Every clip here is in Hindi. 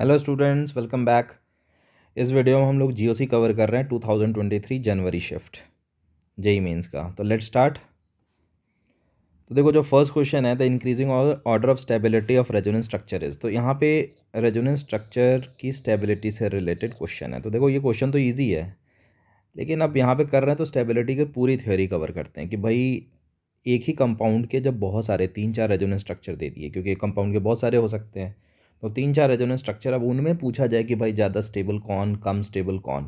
हेलो स्टूडेंट्स वेलकम बैक इस वीडियो में हम लोग जीओसी कवर कर रहे हैं 2023 जनवरी शिफ्ट जेई मेंस का तो लेट स्टार्ट तो देखो जो फर्स्ट क्वेश्चन है the increasing order of stability of resonance structure is तो यहाँ पे रेजोनेंस स्ट्रक्चर की स्टेबिलिटी से रिलेटेड क्वेश्चन है तो देखो ये क्वेश्चन तो ईजी है लेकिन अब यहाँ पर कर रहे हैं तो स्टेबिलिटी की पूरी थ्योरी कवर करते हैं कि भाई एक ही कंपाउंड के जब बहुत सारे तीन चार रेजोनेंस स्ट्रक्चर दे दिए क्योंकि कंपाउंड के बहुत सारे हो सकते हैं और तीन चार रेजोनेंस स्ट्रक्चर अब उनमें पूछा जाए कि भाई ज़्यादा स्टेबल कौन कम स्टेबल कौन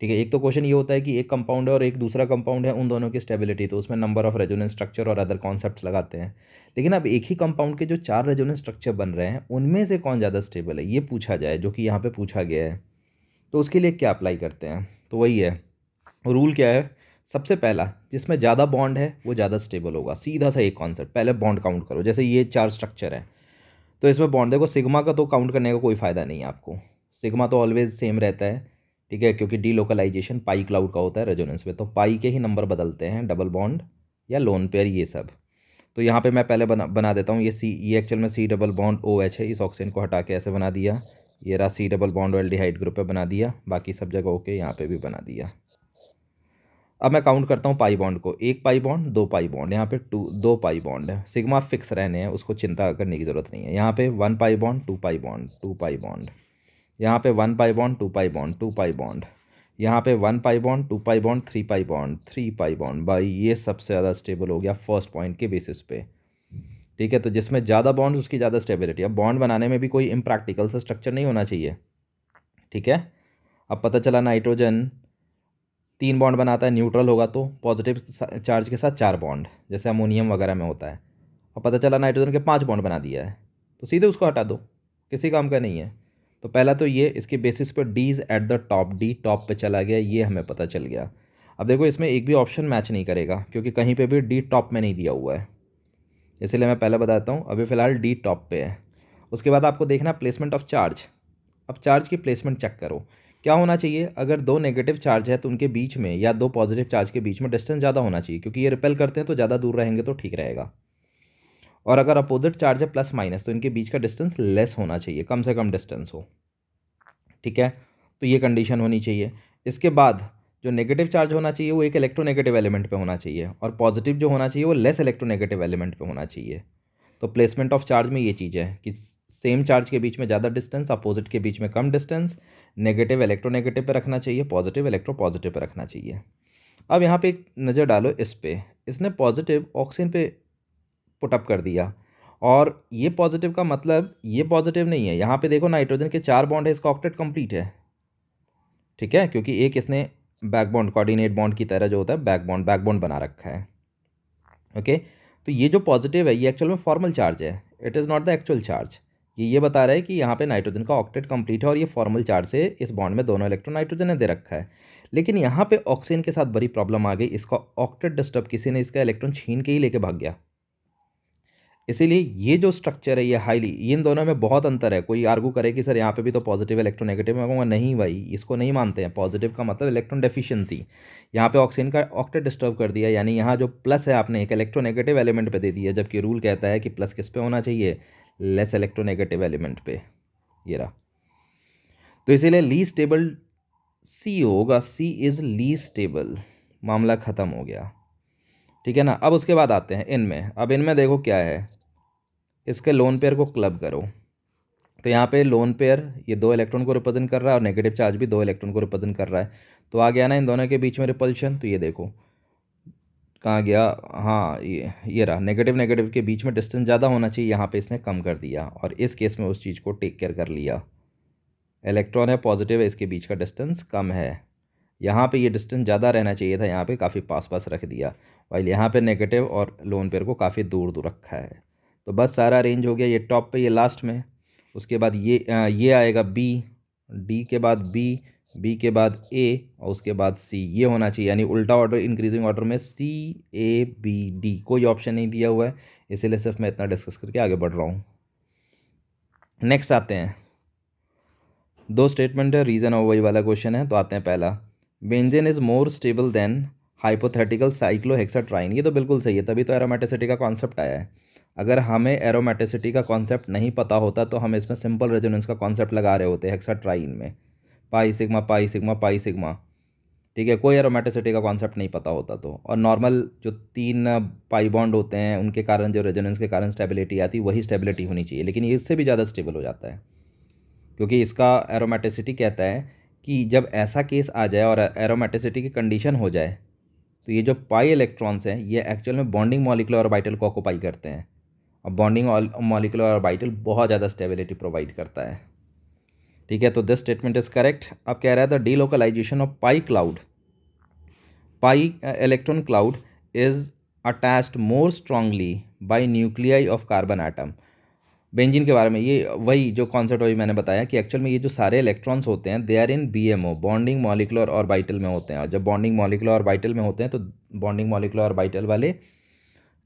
ठीक है एक तो क्वेश्चन ये होता है कि एक कंपाउंड है और एक दूसरा कंपाउंड है उन दोनों की स्टेबिलिटी तो उसमें नंबर ऑफ रेजोनेंस स्ट्रक्चर और अदर कॉन्सेप्ट लगाते हैं लेकिन अब एक ही कंपाउंड के जो चार रेजोनेंस स्ट्रक्चर बन रहे हैं उनमें से कौन ज़्यादा स्टेबल है ये पूछा जाए जो कि यहाँ पर पूछा गया है तो उसके लिए क्या अप्लाई करते हैं तो वही है रूल क्या है सबसे पहला जिसमें ज़्यादा बॉन्ड है वो ज़्यादा स्टेबल होगा सीधा सा एक कॉन्सेप्ट पहले बॉन्ड काउंट करो जैसे ये चार स्ट्रक्चर है तो इसमें बॉन्ड देखो सिग्मा का तो काउंट करने का कोई फ़ायदा नहीं है आपको सिग्मा तो ऑलवेज सेम रहता है ठीक है क्योंकि डी लोकलाइजेशन पाई क्लाउड का होता है रेजोनेंस में तो पाई के ही नंबर बदलते हैं डबल बॉन्ड या लोन पेयर ये सब तो यहाँ पे मैं पहले बना बना देता हूँ ये सी ये एक्चुअल में C double bond O H है इस ऑक्सीजन को हटा के ऐसे बना दिया ये रहा C double bond aldehyde group पर बना दिया बाकी सब जगह ओके यहाँ पे भी बना दिया अब मैं काउंट करता हूँ पाई बॉन्ड को एक पाई बॉन्ड दो पाई बॉन्ड यहाँ पे टू दो पाई बॉन्ड है सिग्मा फिक्स रहने हैं उसको चिंता करने की ज़रूरत नहीं है यहाँ पे one pi bond two pi bond two pi bond यहाँ पे one pi bond two pi bond two pi bond यहाँ पे one pi bond two pi bond three pi bond three pi bond भाई ये सबसे ज़्यादा स्टेबल हो गया फर्स्ट पॉइंट के बेसिस पे ठीक है तो जिसमें ज़्यादा बॉन्ड उसकी ज़्यादा स्टेबिलिटी अब बॉन्ड बनाने में भी कोई इम्प्रैक्टिकल सा स्ट्रक्चर नहीं होना चाहिए ठीक है अब पता चला नाइट्रोजन तीन बॉन्ड बनाता है न्यूट्रल होगा तो पॉजिटिव चार्ज के साथ चार बॉन्ड जैसे अमोनियम वगैरह में होता है और पता चला नाइट्रोजन के पाँच बॉन्ड बना दिया है तो सीधे उसको हटा दो किसी काम का नहीं है तो पहला तो ये इसके बेसिस पर D's at the top D top पे चला गया ये हमें पता चल गया अब देखो इसमें एक भी ऑप्शन मैच नहीं करेगा क्योंकि कहीं पे भी डी टॉप में नहीं दिया हुआ है इसलिए मैं पहले बताता हूँ अभी फ़िलहाल डी टॉप पे है उसके बाद आपको देखना प्लेसमेंट ऑफ चार्ज अब चार्ज की प्लेसमेंट चेक करो क्या होना चाहिए अगर दो नेगेटिव चार्ज है तो उनके बीच में या दो पॉजिटिव चार्ज के बीच में डिस्टेंस ज़्यादा होना चाहिए क्योंकि ये रिपेल करते हैं तो ज़्यादा दूर रहेंगे तो ठीक रहेगा और अगर अपोजिट चार्ज है प्लस माइनस तो इनके बीच का डिस्टेंस लेस होना चाहिए कम से कम डिस्टेंस हो ठीक है तो ये कंडीशन होनी चाहिए इसके बाद जो नेगेटिव चार्ज होना चाहिए वो एक इलेक्ट्रोनेगेटिव एलिमेंट पे होना चाहिए और पॉजिटिव जो होना चाहिए वो लेस इलेक्ट्रोनेगेटिव एलिमेंट पे होना चाहिए तो प्लेसमेंट ऑफ चार्ज में ये चीज़ है कि सेम चार्ज के बीच में ज़्यादा डिस्टेंस अपोजिट के बीच में कम डिस्टेंस नेगेटिव इलेक्ट्रोनेगेटिव पे रखना चाहिए पॉजिटिव इलेक्ट्रो पॉजिटिव पे रखना चाहिए अब यहाँ पे एक नज़र डालो इस पर इसने पॉजिटिव ऑक्सीजन पे पुटअप कर दिया और ये पॉजिटिव का मतलब ये पॉजिटिव नहीं है यहाँ पे देखो नाइट्रोजन के चार बॉन्ड है इसका ऑक्टेट कंप्लीट है ठीक है क्योंकि एक इसने बैक बॉन्ड कॉर्डिनेट बॉन्ड की तरह जो होता है बैक बॉन्ड बैक बॉन्ड बना रखा है ओके तो ये जो पॉजिटिव है ये एक्चुअल में फॉर्मल चार्ज है it is not the actual charge ये ये बता रहा है कि यहाँ पे नाइट्रोजन का ऑक्टेट कंप्लीट है और ये फॉर्मल चार्ज से इस बॉन्ड में दोनों इलेक्ट्रॉन नाइट्रोजन ने दे रखा है लेकिन यहाँ पे ऑक्सीजन के साथ बड़ी प्रॉब्लम आ गई इसका ऑक्टेट डिस्टर्ब किसी ने इसका इलेक्ट्रॉन छीन के ही लेके भाग गया इसीलिए ये जो स्ट्रक्चर है ये हाईली इन दोनों में बहुत अंतर है कोई आर्गू करे कि सर यहाँ पे भी तो पॉजिटिव इलेक्ट्रॉन नेगेटिव में कहूँगा नहीं भाई इसको नहीं मानते हैं पॉजिटिव का मतलब इलेक्ट्रॉन डेफिशिएंसी यहाँ पे ऑक्सीजन का ऑक्टेट डिस्टर्ब कर दिया यानी यहाँ जो प्लस है आपने एक इलेक्ट्रोनेगेटिव एलिमेंट पर दे दिया जबकि रूल कहता है कि प्लस किस पे होना चाहिए लेस इलेक्ट्रोनेगेटिव एलिमेंट पे ये रहा तो इसीलिए ली स्टेबल सी होगा सी इज़ ली स्टेबल मामला ख़त्म हो गया ठीक है ना अब उसके बाद आते हैं इनमें अब इनमें देखो क्या है इसके लोन पेयर को क्लब करो तो यहाँ पे लोन पेयर ये दो इलेक्ट्रॉन को रिप्रेजेंट कर रहा है और नेगेटिव चार्ज भी दो इलेक्ट्रॉन को रिप्रेजेंट कर रहा है तो आ गया ना इन दोनों के बीच में रिपल्शन तो ये देखो कहाँ गया हाँ ये ये रहा नेगेटिव नेगेटिव के बीच में डिस्टेंस ज़्यादा होना चाहिए यहाँ पे इसने कम कर दिया और इस केस में उस चीज़ को टेक केयर कर लिया इलेक्ट्रॉन है पॉजिटिव है इसके बीच का डिस्टेंस कम है यहाँ पे ये डिस्टेंस ज़्यादा रहना चाहिए था यहाँ पे काफ़ी पास पास रख दिया वाइल यहाँ पे नेगेटिव और लोन पेयर को काफ़ी दूर दूर रखा है तो बस सारा अरेंज हो गया ये टॉप पर ये लास्ट में उसके बाद ये ये आएगा बी डी के बाद बी बी के बाद ए और उसके बाद सी ये होना चाहिए यानी उल्टा ऑर्डर इंक्रीजिंग ऑर्डर में सी ए बी डी कोई ऑप्शन नहीं दिया हुआ है इसीलिए सिर्फ मैं इतना डिस्कस करके आगे बढ़ रहा हूँ नेक्स्ट आते हैं दो स्टेटमेंट है रीज़न और वही वाला क्वेश्चन है तो आते हैं पहला benzene is more stable than hypothetical cyclohexatriene ये तो बिल्कुल सही है तभी तो एरोमेटिसिटी का कॉन्सेप्ट आया है अगर हमें एरोमेटिसिटी का कॉन्सेप्ट नहीं पता होता तो हम इसमें सिंपल रेजोनेंस का कॉन्सेप्ट लगा रहे होते हेक्साट्राइन में pi sigma pi sigma pi sigma ठीक है कोई एरोमेटिसिटी का कॉन्सेप्ट नहीं पता होता तो और नॉर्मल जो तीन पाई बॉन्ड होते हैं उनके कारण जो रेजोनेंस के कारण स्टेबिलिटी आती है वही स्टेबिलिटी होनी चाहिए लेकिन इससे भी ज़्यादा स्टेबल हो जाता है क्योंकि इसका एरोमेटिसिटी कहता है कि जब ऐसा केस आ जाए और एरोमेटिसिटी की कंडीशन हो जाए तो ये जो पाई इलेक्ट्रॉन्स हैं ये एक्चुअल में बॉन्डिंग मॉलिकुलर बाइटल को ऑक्यूपाई करते हैं और बॉन्डिंग मॉलिकुलर बाइटल बहुत ज़्यादा स्टेबिलिटी प्रोवाइड करता है ठीक है तो दिस स्टेटमेंट इज करेक्ट अब कह रहा है the delocalization of pi cloud pi electron cloud is attached more strongly by nuclei of carbon atom benzene के बारे में ये वही जो कॉन्सेप्ट वही मैंने बताया कि एक्चुअल में ये जो सारे इलेक्ट्रॉन्स होते हैं they are in B M O bonding molecular orbital में होते हैं और जब बॉन्डिंग मॉलिकुलर और बाइटल में होते हैं तो बॉन्डिंग मॉलिकुलर और बाइटल वाले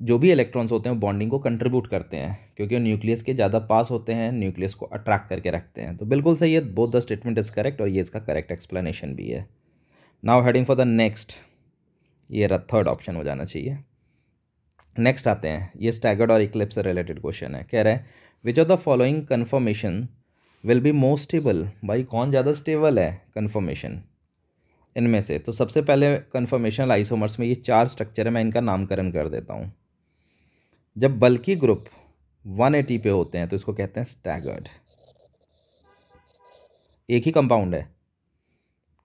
जो भी इलेक्ट्रॉन्स होते हैं बॉन्डिंग को कंट्रीब्यूट करते हैं क्योंकि वो न्यूक्लियस के ज़्यादा पास होते हैं न्यूक्लियस को अट्रैक्ट करके रखते हैं तो बिल्कुल सही है both the statement is correct और ये इसका करेक्ट एक्सप्लेनेशन भी है now heading for the next ये रहा थर्ड ऑप्शन हो जाना चाहिए नेक्स्ट आते हैं ये स्टैगर्ड और इक्लिप्स से रिलेटेड क्वेश्चन है कह रहे हैं which of the following conformation will be most stable भाई कौन ज़्यादा स्टेबल है कन्फर्मेशन इनमें से तो सबसे पहले कन्फर्मेशन आइसोमर्स में ये चार स्ट्रक्चर है मैं इनका नामकरण कर देता हूँ जब बल्कि ग्रुप 180 पे होते हैं तो इसको कहते हैं स्टैगर्ड एक ही कंपाउंड है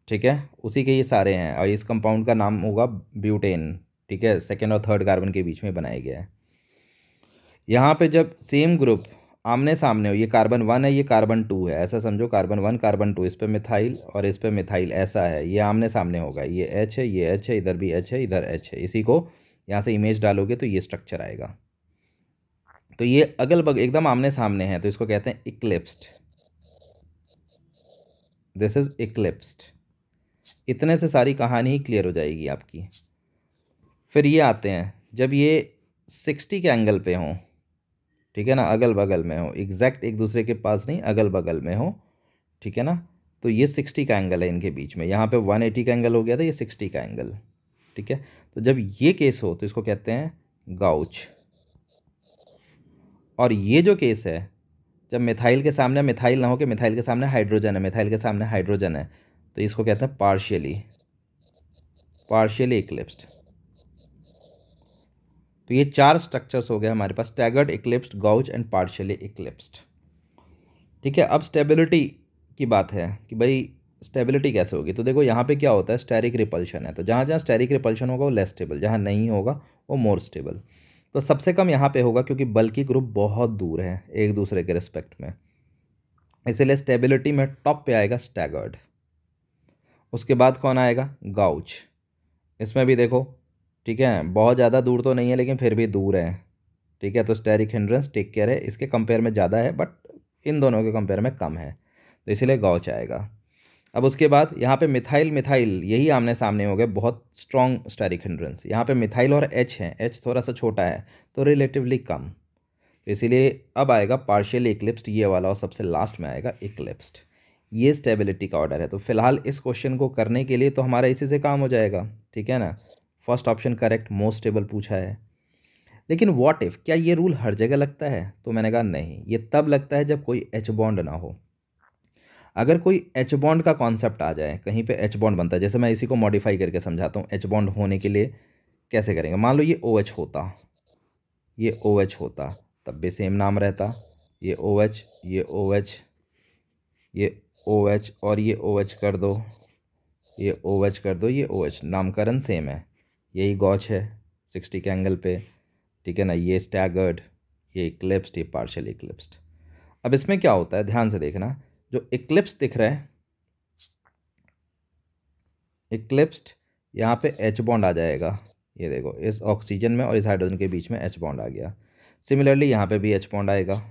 ठीक है उसी के ये सारे हैं और इस कंपाउंड का नाम होगा ब्यूटेन ठीक है सेकेंड और थर्ड कार्बन के बीच में बनाया गया है यहाँ पे जब सेम ग्रुप आमने सामने हो ये कार्बन वन है ये कार्बन टू है ऐसा समझो कार्बन वन कार्बन टू इस पर मिथाइल और इस पर मिथाइल ऐसा है ये आमने सामने होगा ये एच है ये एच है इधर भी एच है इधर एच है इसी को यहाँ से इमेज डालोगे तो ये स्ट्रक्चर आएगा तो ये अगल बगल एकदम आमने सामने हैं तो इसको कहते हैं इक्लिप्स्ड दिस इज इक्लिप्स्ड इतने से सारी कहानी ही क्लियर हो जाएगी आपकी फिर ये आते हैं जब ये सिक्सटी के एंगल पे हों ठीक है ना अगल बगल में हो एग्जैक्ट एक दूसरे के पास नहीं अगल बगल में हो ठीक है ना तो ये सिक्सटी का एंगल है इनके बीच में यहाँ पे वन एटी का एंगल हो गया था ये सिक्सटी का एंगल ठीक है तो जब ये केस हो तो इसको कहते हैं गाउच और ये जो केस है जब मिथाइल के सामने मिथाइल ना हो कि मिथाइल के सामने हाइड्रोजन है मिथाइल के सामने हाइड्रोजन है तो इसको कहते हैं पार्शियली पार्शियली इक्लिप्स्ड तो ये चार स्ट्रक्चर्स हो गए हमारे पास staggered eclipsed gauche and partially eclipsed ठीक है अब स्टेबिलिटी की बात है कि भाई स्टेबिलिटी कैसे होगी तो देखो यहाँ पे क्या होता है स्टेरिक रिपल्शन है तो जहाँ जहाँ स्टेरिक रिपल्शन होगा वो लेस स्टेबल जहाँ नहीं होगा वो मोर स्टेबल तो सबसे कम यहाँ पे होगा क्योंकि बल्कि ग्रुप बहुत दूर है एक दूसरे के रिस्पेक्ट में इसीलिए स्टेबिलिटी में टॉप पे आएगा स्टैगर्ड उसके बाद कौन आएगा गाउच इसमें भी देखो ठीक है बहुत ज़्यादा दूर तो नहीं है लेकिन फिर भी दूर है ठीक है तो स्टेरिक हिंड्रेंस टेक केयर है इसके कंपेयर में ज़्यादा है बट इन दोनों के कंपेयर में कम है तो इसीलिए गाउच आएगा अब उसके बाद यहाँ पे मिथाइल मिथाइल यही आमने सामने हो गए बहुत स्ट्रॉन्ग स्टेरिक हिंड्रेंस यहाँ पे मिथाइल और एच है एच थोड़ा सा छोटा है तो रिलेटिवली कम इसीलिए अब आएगा पार्शियली इक्लिप्सड ये वाला और सबसे लास्ट में आएगा इक्लिप्सड ये स्टेबिलिटी का ऑर्डर है तो फिलहाल इस क्वेश्चन को करने के लिए तो हमारा इसी से काम हो जाएगा ठीक है ना first option correct most stable पूछा है लेकिन वॉट इफ़ क्या ये रूल हर जगह लगता है तो मैंने कहा नहीं ये तब लगता है जब कोई एच बॉन्ड ना हो अगर कोई एच बॉन्ड का कॉन्सेप्ट आ जाए कहीं पे एच बॉन्ड बनता है जैसे मैं इसी को मॉडिफाई करके समझाता हूँ एच बॉन्ड होने के लिए कैसे करेंगे मान लो ये ओ OH होता ये ओ OH होता तब भी सेम नाम रहता ये ओ OH, ये ओ OH, ये ओ OH और ये ओ OH कर दो ये ओ OH कर दो ये ओ OH नामकरण सेम है यही गॉच है सिक्सटी के एंगल पे ठीक है ना ये स्टैगर्ड ये इक्लिप्स ये पार्शल इक्लिप्सड अब इसमें क्या होता है ध्यान से देखना जो इक्लिप्स दिख रहा है इक्लिप्सड यहाँ पे एच बॉन्ड आ जाएगा ये देखो इस ऑक्सीजन में और इस हाइड्रोजन के बीच में एच बॉन्ड आ गया सिमिलरली यहाँ पे भी एच बॉन्ड आएगा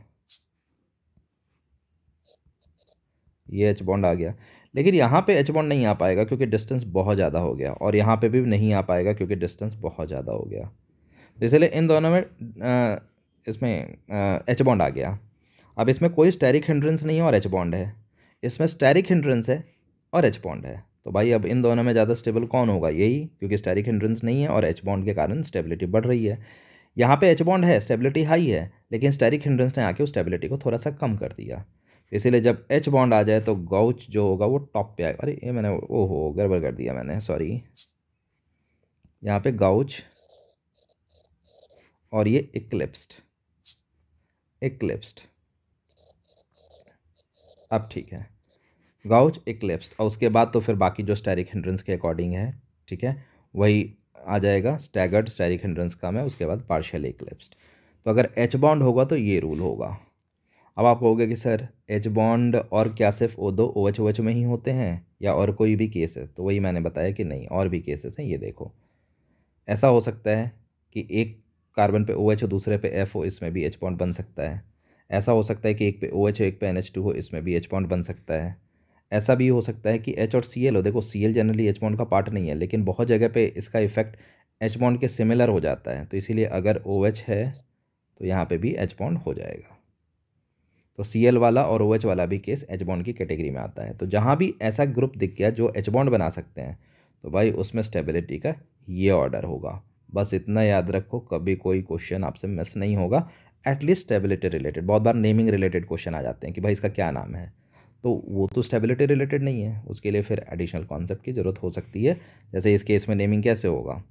ये एच बॉन्ड आ गया लेकिन यहाँ पे एच बॉन्ड नहीं आ पाएगा क्योंकि डिस्टेंस बहुत ज़्यादा हो गया और यहाँ पे भी नहीं आ पाएगा क्योंकि डिस्टेंस बहुत ज़्यादा हो गया तो इसलिए इन दोनों में इसमें एच बॉन्ड आ गया अब इसमें कोई स्टेरिक हिंड्रेंस नहीं है और एच बॉन्ड है इसमें स्टेरिक हिंड्रेंस है और एच बॉन्ड है तो भाई अब इन दोनों में ज़्यादा स्टेबल कौन होगा यही क्योंकि स्टेरिक हिंड्रेंस नहीं है और एच बॉन्ड के कारण स्टेबिलिटी बढ़ रही है यहाँ पे एच बॉन्ड है स्टेबिलिटी हाई है लेकिन स्टेरिक हिंड्रेंस ने आके उस स्टेबिलिटी को थोड़ा सा कम कर दिया इसीलिए जब एच बॉन्ड आ जाए तो गौच जो होगा वो टॉप पे आएगा अरे ये मैंने ओ हो गड़बड़ कर दिया मैंने सॉरी यहाँ पे गाउच और ये इक्लिप्स्ड इक्लिप्स्ड अब ठीक है गाउच इक्लिप्स्ड और उसके बाद तो फिर बाकी जो स्टेरिक हेंड्रेंस के अकॉर्डिंग है ठीक है वही आ जाएगा स्टैगर्ड स्टेरिक हेंड्रेंस का है उसके बाद पार्शियल इक्लिप्स्ड तो अगर एच बॉन्ड होगा तो ये रूल होगा अब आप कहोगे कि सर एच बॉन्ड और क्या सिर्फ ओ दो ओ एच में ही होते हैं या और कोई भी केस है तो वही मैंने बताया कि नहीं और भी केसेस हैं ये देखो ऐसा हो सकता है कि एक कार्बन पे ओ OH एच हो दूसरे पे एफ ओ इसमें भी एच बॉन्ड बन सकता है ऐसा हो सकता है कि एक पे ओ OH एच हो एक पे एन एच टू हो इसमें भी एच बॉन्ड बन सकता है ऐसा भी हो सकता है कि एच और सी एल हो देखो C L generally H bond का पार्ट नहीं है लेकिन बहुत जगह पे इसका इफेक्ट एच बॉन्ड के सिमिलर हो जाता है तो इसीलिए अगर ओ OH है तो यहाँ पे भी एच बॉन्ड हो जाएगा तो सी एल वाला और ओ OH वाला भी केस एच बॉन्ड की कैटेगरी में आता है तो जहाँ भी ऐसा ग्रुप दिख गया जो एच बॉन्ड बना सकते हैं तो भाई उसमें स्टेबिलिटी का ये ऑर्डर होगा बस इतना याद रखो कभी कोई क्वेश्चन आपसे मिस नहीं होगा एटलीस्ट स्टेबिलिटी रिलेटेड बहुत बार नेमिंग रिलेटेड क्वेश्चन आ जाते हैं कि भाई इसका क्या नाम है तो वो तो स्टेबिलिटी रिलेटेड नहीं है उसके लिए फिर एडिशनल कॉन्सेप्ट की ज़रूरत हो सकती है जैसे इस केस में नेमिंग कैसे होगा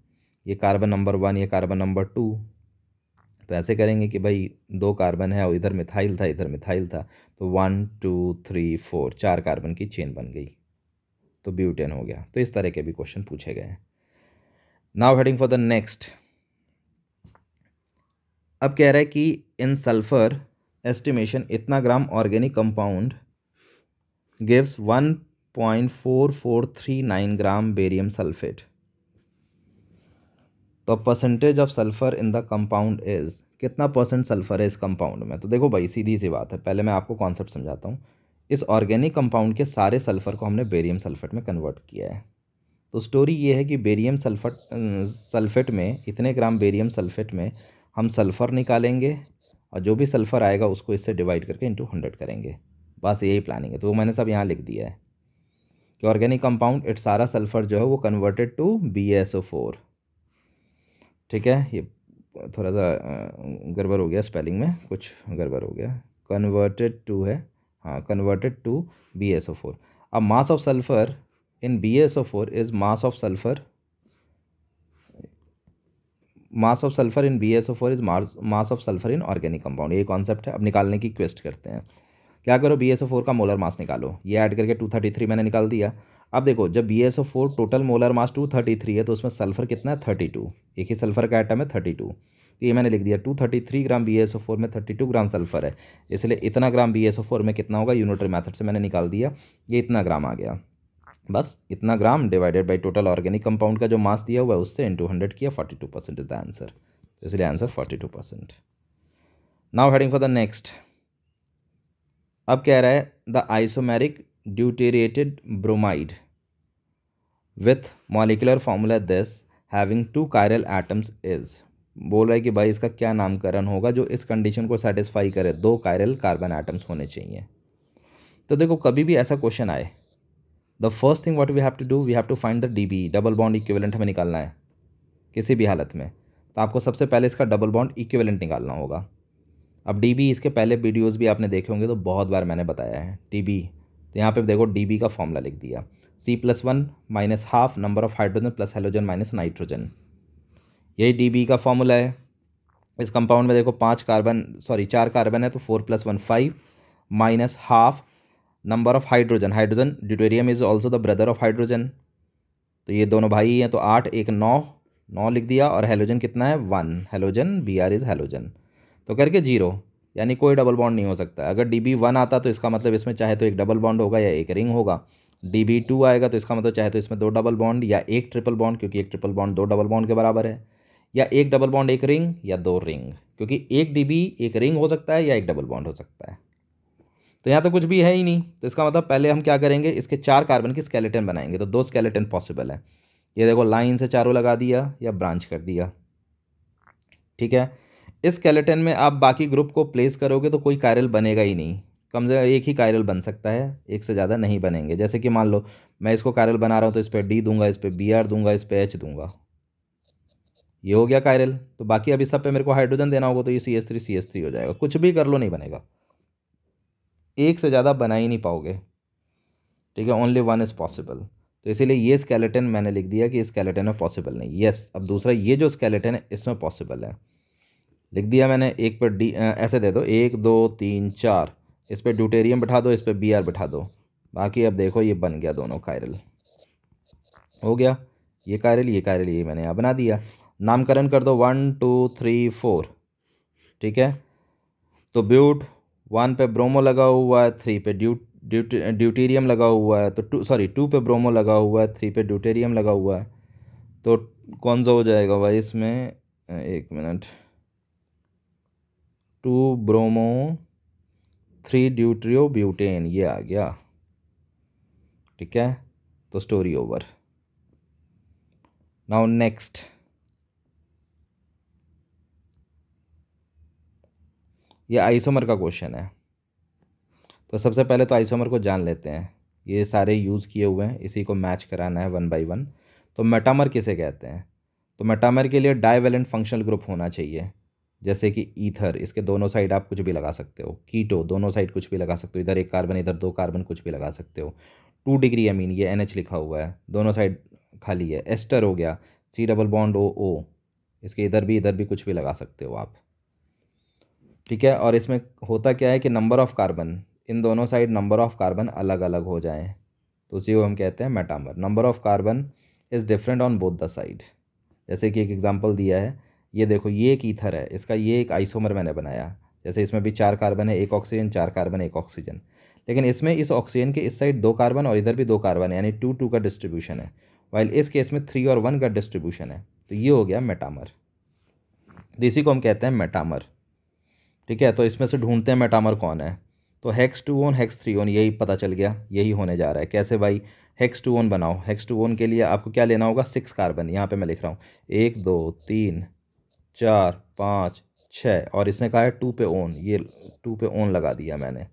ये कार्बन नंबर वन ये कार्बन नंबर टू तो ऐसे करेंगे कि भाई दो कार्बन है और इधर मिथाइल था इधर मिथाइल था तो वन टू थ्री फोर चार कार्बन की चेन बन गई तो ब्यूटेन हो गया तो इस तरह के भी क्वेश्चन पूछे गए हैं now heading for the next अब कह रहा है कि इन सल्फर एस्टिमेशन इतना gram organic compound gives one point four four three nine gram barium sulphate तो percentage of sulphur in the compound is कितना परसेंट सल्फर है इस कंपाउंड में तो देखो भाई सीधी सी बात है पहले मैं आपको कॉन्सेप्ट समझाता हूँ इस ऑर्गेनिक कंपाउंड के सारे सल्फर को हमने बेरियम सल्फेट में कन्वर्ट किया है तो स्टोरी ये है कि बेरियम सल्फेट सल्फेट में इतने ग्राम बेरियम सल्फेट में हम सल्फ़र निकालेंगे और जो भी सल्फ़र आएगा उसको इससे डिवाइड करके इंटू हंड्रेड करेंगे बस यही प्लानिंग है तो वो मैंने सब यहाँ लिख दिया है कि ऑर्गेनिक कंपाउंड इट सारा सल्फ़र जो है वो converted to B S O four ठीक है ये थोड़ा सा गड़बड़ हो गया स्पेलिंग में कुछ गड़बड़ हो गया कन्वर्टेड टू है हाँ converted to B S O four अब mass of sulphur in B S O four is mass of sulphur mass of sulphur in B S O four is mass of sulphur in organic compound ये कॉन्सेप्ट है अब निकालने की क्वेस्ट करते हैं क्या करो बी एस ओ फोर का मोलर मास निकालो ये ऐड करके टू थर्टी थ्री मैंने निकाल दिया अब देखो जब B S O four total molar mass two thirty three है तो उसमें सल्फर कितना है थर्टी टू एक ही सल्फर का आइटम है थर्टी टू तो ये मैंने लिख दिया two thirty three gram B S O four में थर्टी टू ग्राम सल्फर है इसलिए इतना gram B S O four में कितना होगा यूनिटरी मैथड से मैंने निकाल दिया ये इतना ग्राम आ गया बस इतना gram divided by total organic compound का जो मास दिया हुआ है उससे इंटू हंड्रेड किया forty two percent is the answer इसलिए answer forty two percent now heading for the next अब कह रहा है the isomeric deuteriated bromide with molecular formula this having two chiral atoms is बोल रहा है कि भाई इसका क्या नामकरण होगा जो इस कंडीशन को सेटिस्फाई करे दो कायरल कार्बन एटम्स होने चाहिए तो देखो कभी भी ऐसा क्वेश्चन आए the first thing what we have to do we have to find the D double bond equivalent हमें निकालना है किसी भी हालत में तो आपको सबसे पहले इसका डबल बॉन्ड इक्विवेलेंट निकालना होगा अब डी इसके पहले वीडियोज़ भी आपने देखे होंगे तो बहुत बार मैंने बताया है डी तो यहाँ पे देखो डी का फॉर्मूला लिख दिया C plus one minus half number of hydrogen plus halogen minus nitrogen यही डी का फॉर्मूला है इस कंपाउंड में देखो पाँच कार्बन सॉरी चार कार्बन है तो four plus one five minus half number of hydrogen hydrogen deuterium is also the brother of hydrogen तो ये दोनों भाई हैं तो आठ एक नौ नौ लिख दिया और हेलोजन कितना है one halogen B R is halogen तो करके जीरो यानी कोई डबल बॉन्ड नहीं हो सकता अगर डी बी वन आता तो इसका मतलब इसमें चाहे तो एक डबल बॉन्ड होगा या एक रिंग होगा डी बी टू आएगा तो इसका मतलब चाहे तो इसमें दो डबल बॉन्ड या एक ट्रिपल बॉन्ड क्योंकि एक ट्रिपल बॉन्ड दो डबल बॉन्ड के बराबर है या एक डबल बॉन्ड एक रिंग या दो रिंग क्योंकि एक डी बी एक रिंग हो सकता है या एक डबल बॉन्ड हो सकता है तो यहाँ तो कुछ भी है ही नहीं तो इसका मतलब पहले हम क्या करेंगे इसके चार कार्बन की स्केलेटन बनाएंगे तो दो स्केलेटन पॉसिबल है ये देखो लाइन से चारों लगा दिया या ब्रांच कर दिया ठीक है इस स्केलेटन में आप बाकी ग्रुप को प्लेस करोगे तो कोई कायरल बनेगा ही नहीं कम से कम एक ही कायरल बन सकता है एक से ज़्यादा नहीं बनेंगे जैसे कि मान लो मैं इसको कायरल बना रहा हूँ तो इस पर डी दूंगा इस पर बी आर दूंगा इस पर एच दूंगा ये हो गया कायरल तो बाकी अभी सब पे मेरे को हाइड्रोजन देना होगा तो ये C S three C S three हो जाएगा कुछ भी कर लो नहीं बनेगा एक से ज़्यादा बना ही नहीं पाओगे ठीक है ओनली वन इज़ पॉसिबल तो इसीलिए ये स्केलेटन मैंने लिख दिया कि स्केलेटन में पॉसिबल नहीं येस अब दूसरा ये जो स्केलेटन है इसमें पॉसिबल है लिख दिया मैंने एक पर डी ऐसे दे दो एक दो तीन चार इस पर ड्यूटेरियम बैठा दो इस पर बी आर बैठा दो बाकी अब देखो ये बन गया दोनों कायरल हो गया ये कायरल ये कायरल ये मैंने यहाँ बना दिया नामकरण कर दो वन टू थ्री फोर ठीक है तो ब्यूट वन पे ब्रोमो लगा हुआ है थ्री पे ड्यू ड्यूट ड्यूटेरियम लगा हुआ है तो टू सॉरी टू पे ब्रोमो लगा हुआ है थ्री पे ड्यूटेरियम लगा हुआ है तो कौन सा हो जाएगा भाई इसमें एक minute two bromo three deuterio butane ये आ गया ठीक है तो स्टोरी ओवर नाउ नेक्स्ट ये आइसोमर का क्वेश्चन है तो सबसे पहले तो आइसोमर को जान लेते हैं ये सारे यूज़ किए हुए हैं इसी को मैच कराना है वन बाई वन तो मेटामर किसे कहते हैं तो मेटामर के लिए डाइवेलेंट फंक्शनल ग्रुप होना चाहिए जैसे कि ईथर इसके दोनों साइड आप कुछ भी लगा सकते हो कीटो दोनों साइड कुछ भी लगा सकते हो इधर एक कार्बन इधर दो कार्बन कुछ भी लगा सकते हो टू डिग्री अमीन ये एन लिखा हुआ है दोनों साइड खाली है एस्टर हो गया सी डबल बॉन्ड ओ ओ इसके इधर भी इधर भी कुछ भी लगा सकते हो आप ठीक है और इसमें होता क्या है कि नंबर ऑफ़ कार्बन इन दोनों साइड नंबर ऑफ़ कार्बन अलग अलग हो जाएँ तो उसी को हम कहते हैं metamer number of carbon is different on both the side जैसे कि एक एग्ज़ाम्पल दिया है ये देखो ये एक ईथर है इसका ये एक आइसोमर मैंने बनाया जैसे इसमें भी चार कार्बन है एक ऑक्सीजन चार कार्बन एक ऑक्सीजन लेकिन इसमें इस ऑक्सीजन के इस साइड दो कार्बन और इधर भी दो कार्बन है यानी टू टू का डिस्ट्रीब्यूशन है वाइल इस केस में थ्री और वन का डिस्ट्रीब्यूशन है तो ये हो गया मेटामर तो इसी को हम कहते हैं मेटामर ठीक है तो इसमें से ढूंढते हैं मेटामर कौन है तो hex two one hex three one यही पता चल गया यही होने जा रहा है कैसे भाई हैक्स टू ओन बनाओ हैक्स टू ओन के लिए आपको क्या लेना होगा सिक्स कार्बन यहाँ पे मैं लिख रहा हूँ एक दो तीन चार पाँच छः और इसने कहा है टू पे ओन ये टू पे ओन लगा दिया मैंने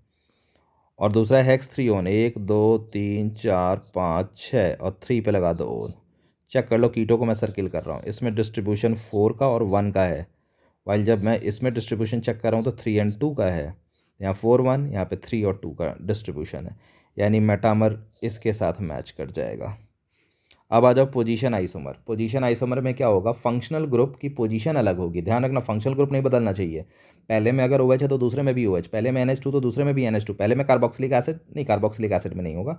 और दूसरा हैक्स थ्री ओन एक दो तीन चार पाँच छः और थ्री पे लगा दो ओन चेक कर लो कीटों को मैं सर्किल कर रहा हूँ इसमें डिस्ट्रीब्यूशन फोर का और वन का है वाइल जब मैं इसमें डिस्ट्रीब्यूशन चेक कर रहा हूँ तो थ्री एंड टू का है यहाँ फोर वन यहाँ पे थ्री और टू का डिस्ट्रीब्यूशन है यानी मेटामर इसके साथ मैच कर जाएगा अब आ जाओ पोजीशन आइसोमर पोजीशन आइसोमर में क्या होगा फंक्शनल ग्रुप की पोजीशन अलग होगी ध्यान रखना फंक्शनल ग्रुप नहीं बदलना चाहिए पहले में अगर ओ OH है तो दूसरे में भी ओ OH, पहले में एन तो दूसरे में भी एन पहले में कार्बोक्सिलिक एसिड नहीं कार्बोक्सिलिक एसिड में नहीं होगा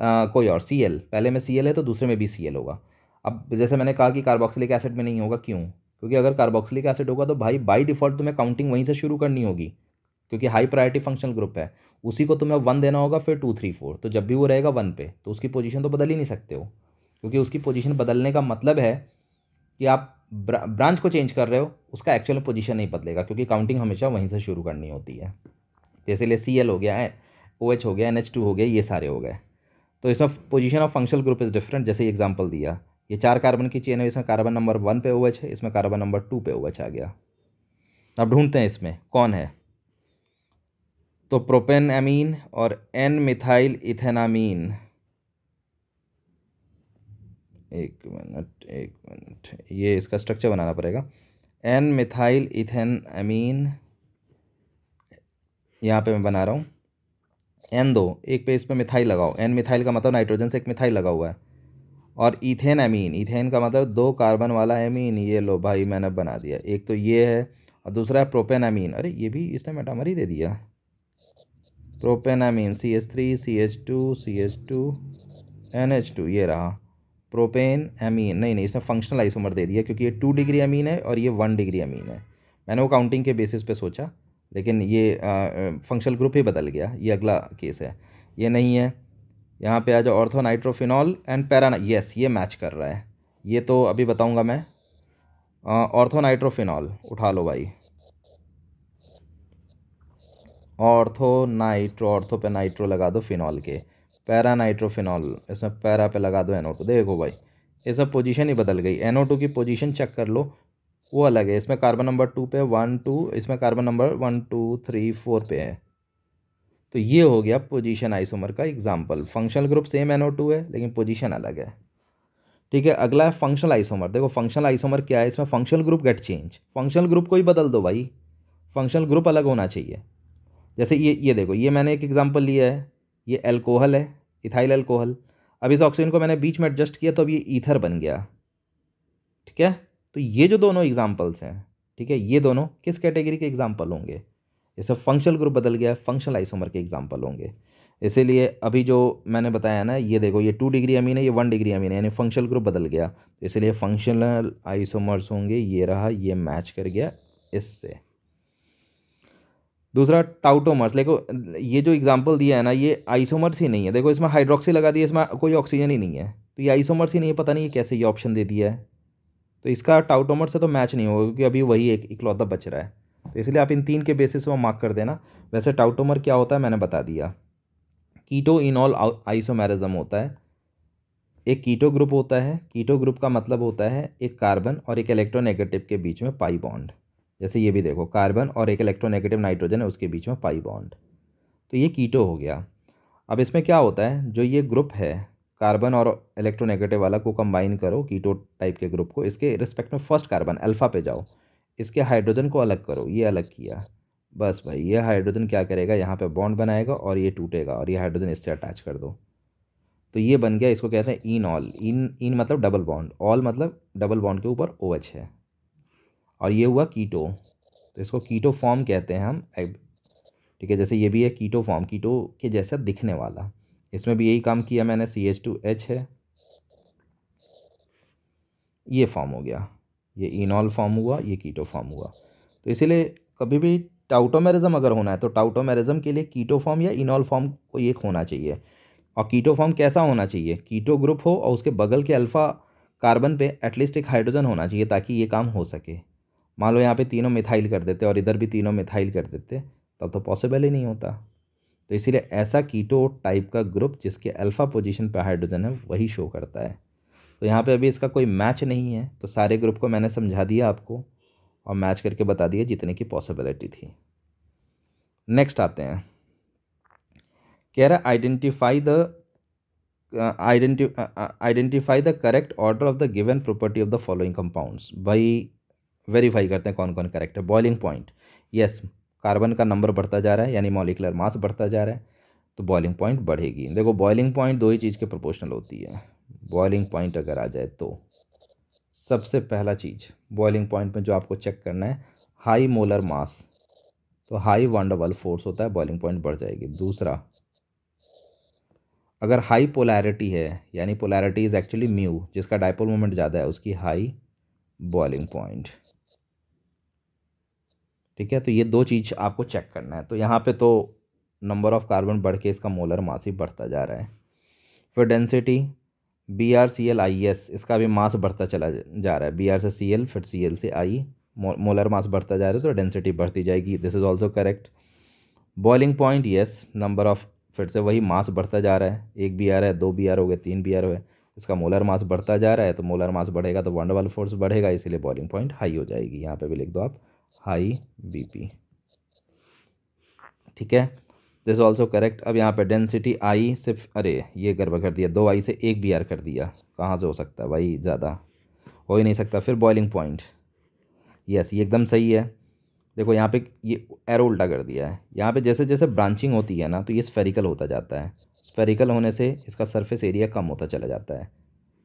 आ, कोई और सी पहले में सी है तो दूसरे में भी सी होगा अब जैसे मैंने कहा कि कार्बोक्सिलिक एसिड में नहीं होगा क्यों क्योंकि अगर कार्बोक्सिलिक एसिड होगा तो भाई बाई डिफ़ॉल्ट तुम्हें काउंटिंग वहीं से शुरू करनी होगी क्योंकि हाई प्रायोरिटी फंक्शनल ग्रुप है उसी को तुम्हें वन देना होगा फिर टू थ्री फोर तो जब भी वो रहेगा वन पे तो उसकी पोजीशन तो बदल ही नहीं सकते हो क्योंकि उसकी पोजीशन बदलने का मतलब है कि आप ब्रांच को चेंज कर रहे हो उसका एक्चुअल पोजीशन नहीं बदलेगा क्योंकि काउंटिंग हमेशा वहीं से शुरू करनी होती है जैसे लिए सी हो गया है ओ हो गया एन हो गया ये सारे हो गए तो इसमें position of functional group is different जैसे एग्जाम्पल दिया ये चार कार्बन की चेन है इसमें कार्बन नंबर वन पे ओवच है इसमें कार्बन नंबर टू पे ओवच आ गया अब ढूंढते हैं इसमें कौन है तो प्रोपेन एमीन और एन मिथाइल इथेनामीन एक मिनट एक मिनट ये इसका स्ट्रक्चर बनाना पड़ेगा एन मिथाइल इथेन एमीन यहाँ पे मैं बना रहा हूँ एन दो एक पे इस पर मिथाइल लगाओ एन मिथाइल का मतलब नाइट्रोजन से एक मिथाइल लगा हुआ है और इथेन अमीन इथेन का मतलब दो कार्बन वाला अमीन ये लो भाई मैंने बना दिया एक तो ये है और दूसरा है प्रोपेन अमीन अरे ये भी इसने मेटामर ही दे दिया propanamine C H three C H two C H two N H two ये रहा प्रोपेन अमीन नहीं नहीं इसने फंक्शनल आइसोमर दे दिया क्योंकि ये टू डिग्री अमीन है और ये वन डिग्री अमीन है मैंने वो काउंटिंग के बेसिस पे सोचा लेकिन ये फंक्शनल ग्रुप ही बदल गया ये अगला केस है ये नहीं है यहाँ पे आ जाओ ortho nitrophenol and para yes ये मैच कर रहा है ये तो अभी बताऊँगा मैं ऑर्थो नाइट्रोफिनॉल उठा लो भाई ऑर्थो नाइट्रो ऑर्थो पे नाइट्रो लगा दो फिनॉल के पैरा नाइट्रोफिनॉल इसमें पैरा पे लगा दो एनो टू देखो भाई ये सब पोजीशन ही बदल गई एनो टू की पोजीशन चेक कर लो वो अलग है इसमें कार्बन नंबर टू पे वन टू इसमें carbon number one two three four पे है तो ये हो गया पोजीशन आइसोमर का example functional group same too है लेकिन पोजीशन अलग है ठीक है अगला है फंक्शनल आइसोमर देखो फंक्शनल आइसोमर क्या है इसमें functional group get change functional group को ही बदल दो भाई फंक्शनल ग्रुप अलग होना चाहिए जैसे ये ये देखो ये मैंने एक एग्जाम्पल लिया है ये एल्कोहल है इथाइल एल्कोहल अब इस ऑक्सीजन को मैंने बीच में एडजस्ट किया तो अब ये ईथर बन गया ठीक है तो ये जो दोनों एग्जाम्पल्स हैं ठीक है ये दोनों किस कैटेगरी के एग्जाम्पल होंगे जैसे फंक्शनल ग्रुप बदल गया फंक्शनल आइसोमर के एग्जाम्पल होंगे इसीलिए अभी जो मैंने बताया ना ये देखो ये टू डिग्री अमीन है ये वन डिग्री अमीन है यानी फंक्शनल ग्रुप बदल गया इसलिए फंक्शनल आइसोमर्स होंगे ये रहा ये मैच कर गया इससे दूसरा टाउटोमर्स देखो ये जो एग्जाम्पल दिया है ना ये आइसोमर्स ही नहीं है देखो इसमें हाइड्रोक्सी लगा दिया इसमें कोई ऑक्सीजन ही नहीं है तो ये आइसोमर्स ही नहीं है पता नहीं ये कैसे ये ऑप्शन दे दिया है तो इसका टाउटोमर से तो मैच नहीं होगा क्योंकि अभी वही एक इकलौता बच रहा है तो इसलिए आप इन तीन के बेसिस पर मार्क कर देना वैसे टाउटोमर क्या होता है मैंने बता दिया कीटो ऑल आइसोमेरिज्म होता है एक कीटो ग्रुप होता है कीटो ग्रुप का मतलब होता है एक कार्बन और एक इलेक्ट्रोनेगेटिव के बीच में पाई बॉन्ड जैसे ये भी देखो कार्बन और एक इलेक्ट्रोनेगेटिव नाइट्रोजन है उसके बीच में पाई बॉन्ड तो ये कीटो हो गया अब इसमें क्या होता है जो ये ग्रुप है कार्बन और इलेक्ट्रोनेगेटिव वाला को कंबाइन करो कीटो टाइप के ग्रुप को इसके रिस्पेक्ट में फर्स्ट कार्बन अल्फा पे जाओ इसके हाइड्रोजन को अलग करो ये अलग किया बस भाई ये हाइड्रोजन क्या करेगा यहाँ पे बॉन्ड बनाएगा और ये टूटेगा और ये हाइड्रोजन इससे अटैच कर दो तो ये बन गया इसको कहते हैं इन ऑल इन इन मतलब डबल बॉन्ड ऑल मतलब डबल बॉन्ड के ऊपर ओ OH है और ये हुआ कीटो तो इसको कीटो फॉर्म कहते हैं हम ठीक है जैसे ये भी है कीटो फॉर्म कीटो के जैसा दिखने वाला इसमें भी यही काम किया मैंने सी एच टू एच है ये फॉर्म हो गया ये इनॉल फॉर्म हुआ ये कीटो फॉर्म हुआ तो इसीलिए कभी भी टाउटोमेरिज्म अगर होना है तो टाउटोमेरिज्म के लिए कीटो फॉर्म या इनॉल फॉर्म को एक होना चाहिए और कीटो फॉर्म कैसा होना चाहिए कीटो ग्रुप हो और उसके बगल के अल्फ़ा कार्बन पे एटलीस्ट एक हाइड्रोजन होना चाहिए ताकि ये काम हो सके मान लो यहाँ पे तीनों मिथाइल कर देते और इधर भी तीनों मिथाइल कर देते तब तो पॉसिबल ही नहीं होता तो इसीलिए ऐसा कीटो टाइप का ग्रुप जिसके अल्फ़ा पोजीशन पर हाइड्रोजन है वही शो करता है तो यहाँ पे अभी इसका कोई मैच नहीं है तो सारे ग्रुप को मैंने समझा दिया आपको और मैच करके बता दिया जितने की पॉसिबिलिटी थी नेक्स्ट आते हैं कह रहा identify the identify the correct order of the given property of the following compounds भाई वेरीफाई करते हैं कौन कौन करेक्ट है बॉइलिंग पॉइंट यस कार्बन का नंबर बढ़ता जा रहा है यानी मॉलिकुलर मास बढ़ता जा रहा है तो बॉइलिंग पॉइंट बढ़ेगी देखो बॉइलिंग पॉइंट दो ही चीज़ के प्रोपोर्शनल होती है बॉइलिंग पॉइंट अगर आ जाए तो सबसे पहला चीज़ बॉइलिंग पॉइंट में जो आपको चेक करना है हाई मोलर मास तो हाई वांडोबल फोर्स होता है बॉइलिंग पॉइंट बढ़ जाएगी दूसरा अगर हाई पोलैरिटी है यानी पोलैरिटी इज़ एक्चुअली म्यू जिसका डायपोल मोमेंट ज़्यादा है उसकी हाई बॉइलिंग पॉइंट ठीक है तो ये दो चीज़ आपको चेक करना है तो यहाँ पे तो नंबर ऑफ़ कार्बन बढ़ के इसका मोलर मास ही बढ़ता जा रहा है फिर density B R C L I S इसका भी मास बढ़ता चला जा रहा है बी आर से सी एल फिर सी एल से आई मोलर मास बढ़ता जा रहा है तो डेंसिटी बढ़ती जाएगी this is also correct boiling point yes number of फिर से वही मास बढ़ता जा रहा है एक बी आर है दो बी आर हो गए तीन बी आर हो गए इसका मोलर मास बढ़ता जा रहा है तो मोलर मास बढ़ेगा तो वंडरवाल फोर्स बढ़ेगा इसीलिए बॉइलिंग पॉइंट हाई हो जाएगी यहाँ पे भी लिख दो आप हाई बीपी ठीक है दिस ऑल्सो करेक्ट अब यहाँ पे डेंसिटी आई सिर्फ अरे ये गड़बड़ कर दिया दो आई से एक बी आर कर दिया कहाँ से हो सकता है भाई ज़्यादा हो ही नहीं सकता फिर बॉइलिंग पॉइंट यस ये एकदम सही है देखो यहाँ पे ये एरो उल्टा कर दिया है यहाँ पे जैसे जैसे ब्रांचिंग होती है ना तो ये स्फेरिकल होता जाता है स्फेरिकल होने से इसका सरफेस एरिया कम होता चला जाता है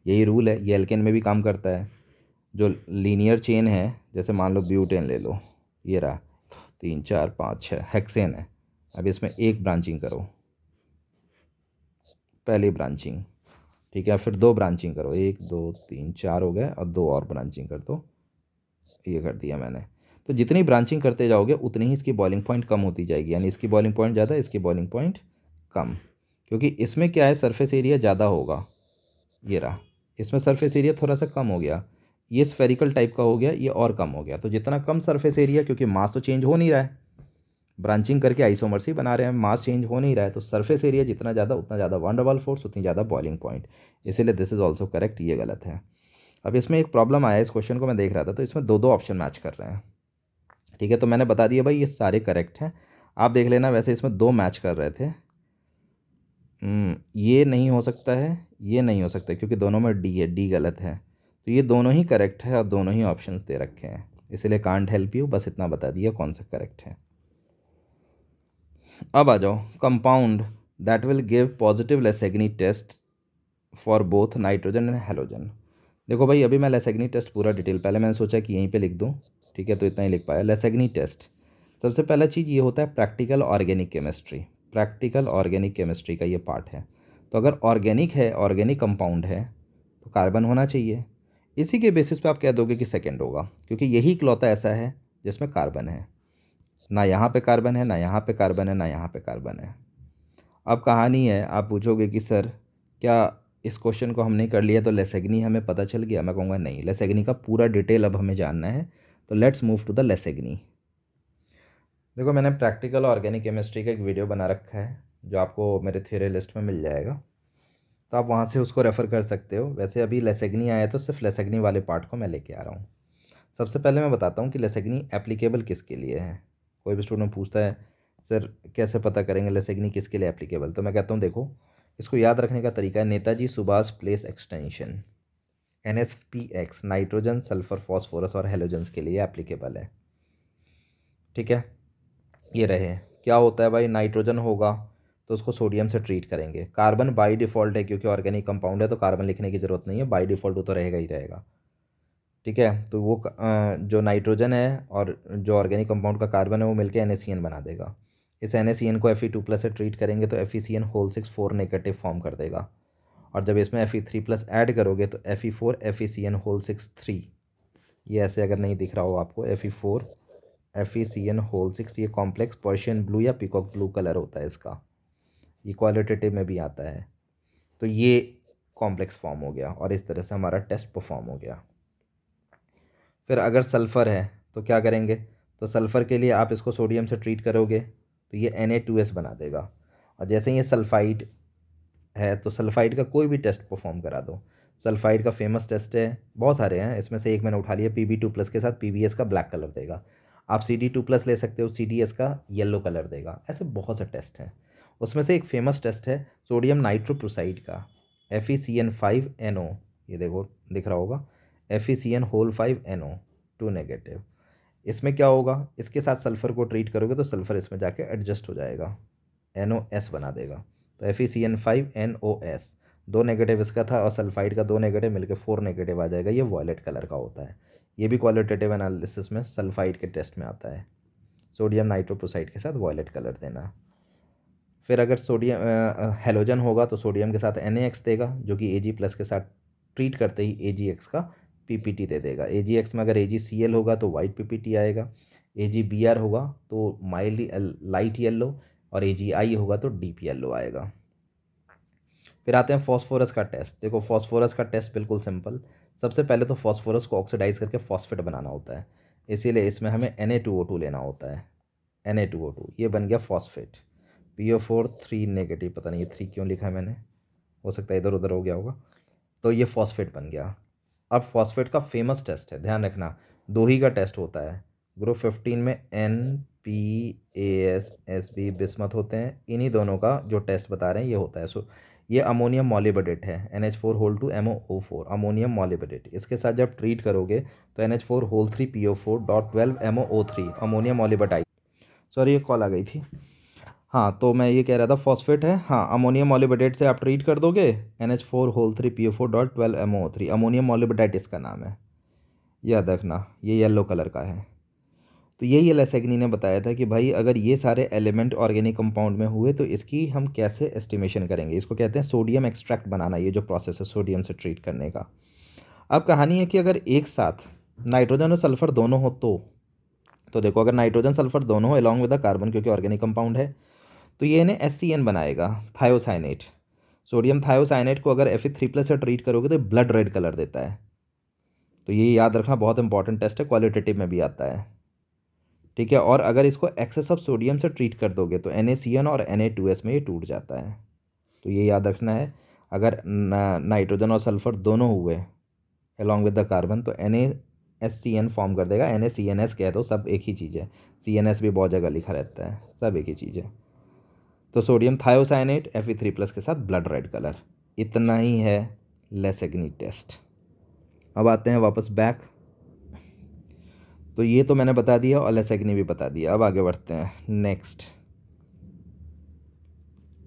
यही रूल है ये एल्केन में भी काम करता है जो लीनियर चेन है जैसे मान लो ब्यूटेन ले लो ये रहा तीन चार पाँच छः हेक्सेन है अब इसमें एक ब्रांचिंग करो पहली ब्रांचिंग ठीक है फिर दो ब्रांचिंग करो एक दो तीन चार हो गए और दो और ब्रांचिंग कर दो ये कर दिया मैंने तो जितनी ब्रांचिंग करते जाओगे उतनी ही इसकी बॉइलिंग पॉइंट कम होती जाएगी यानी इसकी बॉइलिंग पॉइंट ज़्यादा इसकी बॉइलिंग पॉइंट कम क्योंकि इसमें क्या है सरफेस एरिया ज़्यादा होगा ये रहा इसमें सरफेस एरिया थोड़ा सा कम हो गया ये स्फेरिकल टाइप का हो गया ये और कम हो गया तो जितना कम सरफेस एरिया क्योंकि मास तो चेंज हो नहीं रहा है ब्रांचिंग करके आइसोमर्सी बना रहे हैं मास चेंज हो नहीं रहा है तो सरफेस एरिया जितना ज़्यादा उतना ज़्यादा डबल फोर्स उतनी ज़्यादा बॉइलिंग पॉइंट इसीलिए दिस इज़ ऑल्सो करेक्ट ये गलत है अब इसमें एक प्रॉब्लम आया इस क्वेश्चन को मैं देख रहा था तो इसमें दो दो ऑप्शन मैच कर रहे हैं ठीक है तो मैंने बता दिया भाई ये सारे करेक्ट हैं आप देख लेना वैसे इसमें दो मैच कर रहे थे हम्म, ये नहीं हो सकता है ये नहीं हो सकता क्योंकि दोनों में डी है डी गलत है तो ये दोनों ही करेक्ट है और दोनों ही ऑप्शंस दे रखे हैं इसलिए कांट हेल्प यू बस इतना बता दिया कौन सा करेक्ट है अब आ जाओ compound that will give positive Lassaigne test for both nitrogen and halogen देखो भाई अभी मैं लेसेग्नी टेस्ट पूरा डिटेल पहले मैंने सोचा कि यहीं पे लिख दूँ ठीक है तो इतना ही लिख पाया लेसेग्नी टेस्ट सबसे पहला चीज़ ये होता है practical organic chemistry practical organic chemistry का ये पार्ट है तो अगर ऑर्गेनिक है ऑर्गेनिक कंपाउंड है तो कार्बन होना चाहिए इसी के बेसिस पे आप कह दोगे कि सेकंड होगा क्योंकि यही इकलौता ऐसा है जिसमें कार्बन है ना यहाँ पे कार्बन है ना यहाँ पे कार्बन है ना यहाँ पे कार्बन है अब कहानी है आप पूछोगे कि सर क्या इस क्वेश्चन को हमने कर लिया तो लेसेग्नी हमें पता चल गया मैं कहूँगा नहीं लेसेग्नी का पूरा डिटेल अब हमें जानना है तो let's move to the Lassaigne देखो मैंने प्रैक्टिकल ऑर्गेनिक केमिस्ट्री का एक वीडियो बना रखा है जो आपको मेरे थ्योरी लिस्ट में मिल जाएगा तो आप वहाँ से उसको रेफ़र कर सकते हो वैसे अभी लेसेग्नी आया तो सिर्फ लेसेग्नी वाले पार्ट को मैं लेके आ रहा हूँ सबसे पहले मैं बताता हूँ कि लेसेग्नी एप्लीकेबल किसके लिए है कोई भी स्टूडेंट पूछता है सर कैसे पता करेंगे लेसेग्नी किसके लिए एप्लीकेबल तो मैं कहता हूँ देखो इसको याद रखने का तरीका है Netaji Subhash Place Extension N S P X nitrogen sulphur phosphorus और हेलोजन्स के लिए एप्लीकेबल है ठीक है ये रहे क्या होता है भाई नाइट्रोजन होगा तो उसको सोडियम से ट्रीट करेंगे कार्बन बाई डिफ़ॉल्ट है क्योंकि ऑर्गेनिक कंपाउंड है तो कार्बन लिखने की ज़रूरत नहीं है बाई डिफ़ॉल्ट वो तो रहेगा ही रहेगा ठीक है तो वो जो नाइट्रोजन है और जो ऑर्गेनिक कंपाउंड का कार्बन है वो मिलके एन बना देगा इस एन को एफ ई टू प्लस से ट्रीट करेंगे तो F E C N whole six four negative form कर देगा और जब इसमें F E three plus add करोगे तो F E four F E C N whole six three ये ऐसे अगर नहीं दिख रहा हो आपको F E four F E C N whole six ये कॉम्प्लेक्स पर्शियन ब्लू या पिकॉक ब्लू कलर होता है इसका ये क्वालिटेटिव में भी आता है तो ये कॉम्प्लेक्स फॉर्म हो गया और इस तरह से हमारा टेस्ट परफॉर्म हो गया फिर अगर सल्फ़र है तो क्या करेंगे तो सल्फ़र के लिए आप इसको सोडियम से ट्रीट करोगे तो ये एन बना देगा और जैसे ये सल्फ़ाइड है तो सल्फ़ाइड का कोई भी टेस्ट परफॉर्म करा दो सल्फ़ाइड का फेमस टेस्ट है बहुत सारे हैं इसमें से एक मैंने उठा लिया पी टू प्लस के साथ पी एस का ब्लैक कलर देगा आप सी डी टू प्लस ले सकते हो सी डी एस का येलो कलर देगा ऐसे बहुत से टेस्ट हैं उसमें से एक फ़ेमस टेस्ट है सोडियम नाइट्रोप्रोसाइड का F E C N five N O ये देखो दिख रहा होगा F E C N whole five N O two negative इसमें क्या होगा इसके साथ सल्फ़र को ट्रीट करोगे तो सल्फ़र इसमें जाके एडजस्ट हो जाएगा एन ओ एस बना देगा तो F E C N five N O S दो नेगेटिव इसका था और सल्फाइड का दो नेगेटिव मिलकर फोर नेगेटिव आ जाएगा ये वॉयलेट कलर का होता है ये भी क्वालिटेटिव एनालिसिस में सल्फाइड के टेस्ट में आता है सोडियम नाइट्रोप्रोसाइड के साथ वॉयलेट कलर देना फिर अगर सोडियम हेलोजन होगा तो सोडियम के साथ एन देगा जो कि ए प्लस के साथ ट्रीट करते ही ए का पीपीटी दे देगा एजीएक्स में अगर एजीसीएल होगा तो वाइट पीपीटी आएगा एजीबीआर होगा तो माइल्ड लाइट येल्लो और एजीआई होगा तो डीप येल्लो आएगा फिर आते हैं फॉस्फोरस का टेस्ट देखो फॉस्फोरस का टेस्ट बिल्कुल सिंपल सबसे पहले तो फॉस्फोरस को ऑक्सीडाइज करके फॉस्फेट बनाना होता है इसीलिए इसमें हमें टू लेना होता है टू ये बन गया फॉस्फेट फोर थ्री नेगेटिव पता नहीं ये थ्री क्यों लिखा है मैंने हो सकता है इधर उधर हो गया होगा तो ये फॉस्फेट बन गया अब फॉस्फेट का फेमस टेस्ट है ध्यान रखना दो ही का टेस्ट होता है ग्रुप फिफ्टीन में N P A S S B bismuth होते हैं इन्हीं दोनों का जो टेस्ट बता रहे हैं ये होता है सो ये अमोनियम मॉलिबडेट है N H four whole two M O four ammonium molybdate इसके साथ जब ट्रीट करोगे तो N H four whole three P O four dot twelve M O three ammonium molybdate sorry ये कॉल आ गई थी हाँ तो मैं ये कह रहा था फॉस्फेट है हाँ अमोनियम मोलिबडेट से आप ट्रीट कर दोगे N H four whole three P O four dot twelve M O three ammonium molybdate इसका नाम है याद रखना ये येलो कलर का है तो यही एलेसेगनी ने बताया था कि भाई अगर ये सारे एलिमेंट ऑर्गेनिक कंपाउंड में हुए तो इसकी हम कैसे एस्टिमेशन करेंगे इसको कहते हैं सोडियम एक्सट्रैक्ट बनाना ये जो प्रोसेस है सोडियम से ट्रीट करने का अब कहानी है कि अगर एक साथ नाइट्रोजन और सल्फ़र दोनों हो तो तो देखो अगर नाइट्रोजन सल्फ़र दोनों हो अलॉन्ग विद द कार्बन क्योंकि ऑर्गेनिक कंपाउंड है तो ये इन्हें एस बनाएगा थायोसाइनेट सोडियम थायोसाइनेट को अगर एफ थ्री प्लस से ट्रीट करोगे तो ब्लड रेड कलर देता है तो ये याद रखना बहुत इंपॉर्टेंट टेस्ट है क्वालिटेटिव में भी आता है ठीक है और अगर इसको एक्सेस ऑफ सोडियम से ट्रीट कर दोगे तो एन और एन में ये टूट जाता है तो ये याद रखना है अगर नाइट्रोजन और सल्फर दोनों हुए अलॉन्ग विद द कार्बन तो N S C N form कर देगा N A C N S कह दो सब एक ही चीज़ है सी एन एस भी बहुत जगह लिखा रहता है सब एक ही चीज़ है तो sodium thiocyanate F three plus के साथ ब्लड रेड कलर इतना ही है लेसेग्नी टेस्ट अब आते हैं वापस बैक तो ये तो मैंने बता दिया और लेसेग्नी भी बता दिया अब आगे बढ़ते हैं next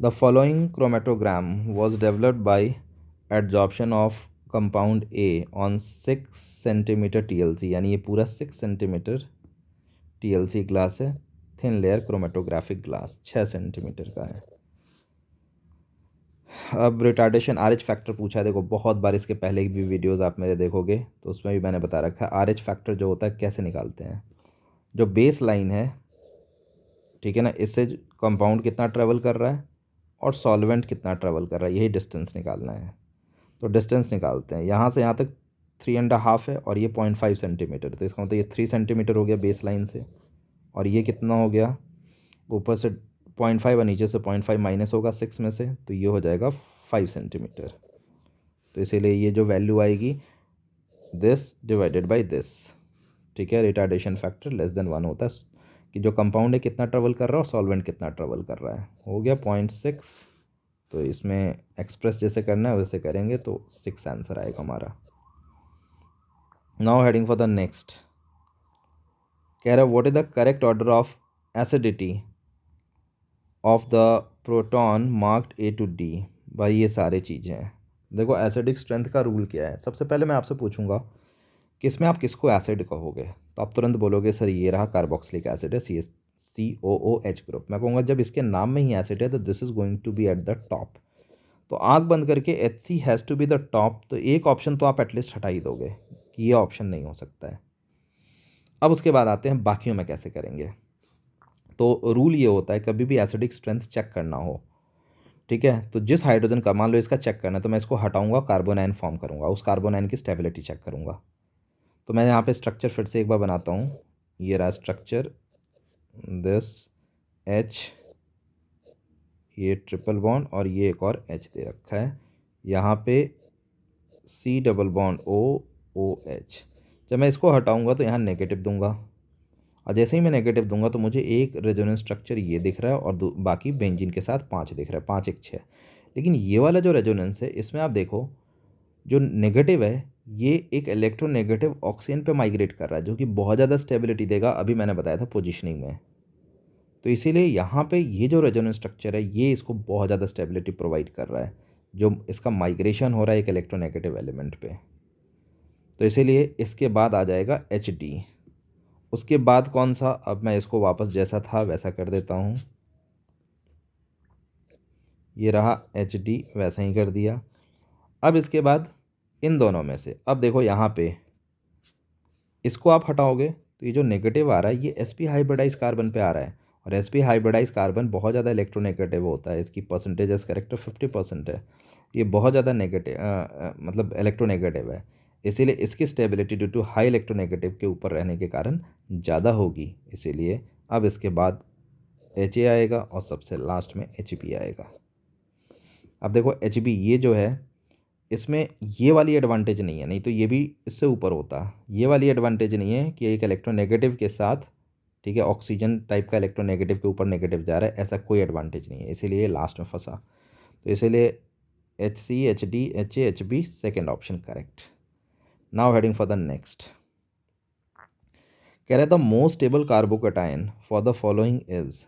the following chromatogram was developed by adsorption of compound A on six centimetre T यानी ये पूरा सिक्स सेंटीमीटर टी ग्लास है थिन लेयर क्रोमेटोग्राफिक ग्लास छः सेंटीमीटर का है अब रिटार्डेशन आर एच फैक्टर पूछा है देखो बहुत बार इसके पहले की भी वीडियोस आप मेरे देखोगे तो उसमें भी मैंने बता रखा है आर एच फैक्टर जो होता है कैसे निकालते हैं जो बेस लाइन है ठीक है ना इससे कंपाउंड कितना ट्रेवल कर रहा है और सॉल्वेंट कितना ट्रेवल कर रहा है यही डिस्टेंस निकालना है तो डिस्टेंस निकालते हैं यहाँ से यहाँ तक थ्री एंड हाफ है और ये पॉइंट फाइव सेंटीमीटर तो इसका मतलब ये थ्री सेंटीमीटर हो गया बेस लाइन से और ये कितना हो गया ऊपर से पॉइंट फाइव और नीचे से पॉइंट फाइव माइनस होगा सिक्स में से तो ये हो जाएगा फाइव सेंटीमीटर तो इसीलिए ये जो वैल्यू आएगी दिस डिवाइडेड बाई दिस ठीक है retardation factor less than one होता है कि जो कंपाउंड है कितना ट्रेवल कर रहा है और सॉल्वेंट कितना ट्रेवल कर रहा है हो गया पॉइंट सिक्स तो इसमें एक्सप्रेस जैसे करना है वैसे करेंगे तो सिक्स आंसर आएगा हमारा now heading for the next कह रहा है what is the correct order of acidity of the proton marked A to D भाई ये सारे चीज़ें हैं देखो एसिडिक स्ट्रेंथ का रूल क्या है सबसे पहले मैं आपसे पूछूंगा कि इसमें आप किसको एसिड कहोगे तो आप तुरंत बोलोगे सर ये रहा कार्बोक्सिलिक एसिड है C S C O O H group मैं कहूँगा जब इसके नाम में ही एसिड है तो this is going to be at the top तो आँख बंद करके H C has to be the top तो एक ऑप्शन तो आप एटलीस्ट हटा ही दोगे कि ये ऑप्शन नहीं हो सकता है अब उसके बाद आते हैं बाकियों में कैसे करेंगे तो रूल ये होता है कभी भी एसिडिक स्ट्रेंथ चेक करना हो ठीक है तो जिस हाइड्रोजन का मान लो इसका चेक करना है तो मैं इसको हटाऊंगा कार्बोनाइन आयन फॉर्म करूँगा उस कार्बोनाइन आयन की स्टेबिलिटी चेक करूँगा तो मैं यहाँ पे स्ट्रक्चर फिर से एक बार बनाता हूँ ये रहा स्ट्रक्चर दिस एच ये ट्रिपल बॉन्ड और ये एक और एच दे रखा है यहाँ पे C double bond O O H जब मैं इसको हटाऊँगा तो यहाँ नेगेटिव दूंगा और जैसे ही मैं नेगेटिव दूंगा तो मुझे एक रेजोनेंस स्ट्रक्चर ये दिख रहा है और बाकी बेंजिन के साथ पाँच दिख रहा है पाँच एक छः लेकिन ये वाला जो रेजोनेंस है इसमें आप देखो जो नेगेटिव है ये एक इलेक्ट्रोनेगेटिव ऑक्सीजन पे माइग्रेट कर रहा है जो कि बहुत ज़्यादा स्टेबिलिटी देगा अभी मैंने बताया था पोजिशनिंग में तो इसीलिए यहाँ पे ये जो रेजोनेंस स्ट्रक्चर है ये इसको बहुत ज़्यादा स्टेबिलिटी प्रोवाइड कर रहा है जो इसका माइग्रेशन हो रहा है एक इलेक्ट्रोनेगेटिव एलिमेंट पे तो इसीलिए इसके बाद आ जाएगा एच डी उसके बाद कौन सा अब मैं इसको वापस जैसा था वैसा कर देता हूँ ये रहा एच डी वैसा ही कर दिया अब इसके बाद इन दोनों में से अब देखो यहाँ पे इसको आप हटाओगे तो ये जो नेगेटिव आ रहा है ये एस पी हाइब्रिडाइज कार्बन पे आ रहा है और एस पी हाइब्रिडाइज कार्बन बहुत ज़्यादा इलेक्ट्रोनेगेटिव होता है इसकी percentage S character fifty percent है ये बहुत ज़्यादा नेगेटिव मतलब इलेक्ट्रोनेगेटिव है इसीलिए इसकी stability due to high electronegative के ऊपर रहने के कारण ज़्यादा होगी इसीलिए अब इसके बाद एच आएगा और सबसे लास्ट में एच आएगा अब देखो एच ये जो है इसमें ये वाली एडवांटेज नहीं है नहीं तो ये भी इससे ऊपर होता ये वाली एडवांटेज नहीं है कि एक इलेक्ट्रोनेगेटिव के साथ ठीक है ऑक्सीजन टाइप का इलेक्ट्रोनेगेटिव के ऊपर नेगेटिव जा रहा है ऐसा कोई एडवांटेज नहीं है इसीलिए लास्ट में फंसा तो इसीलिए H C H D H A H B second option correct now heading for the next कह रहे the most stable carbocation for the following is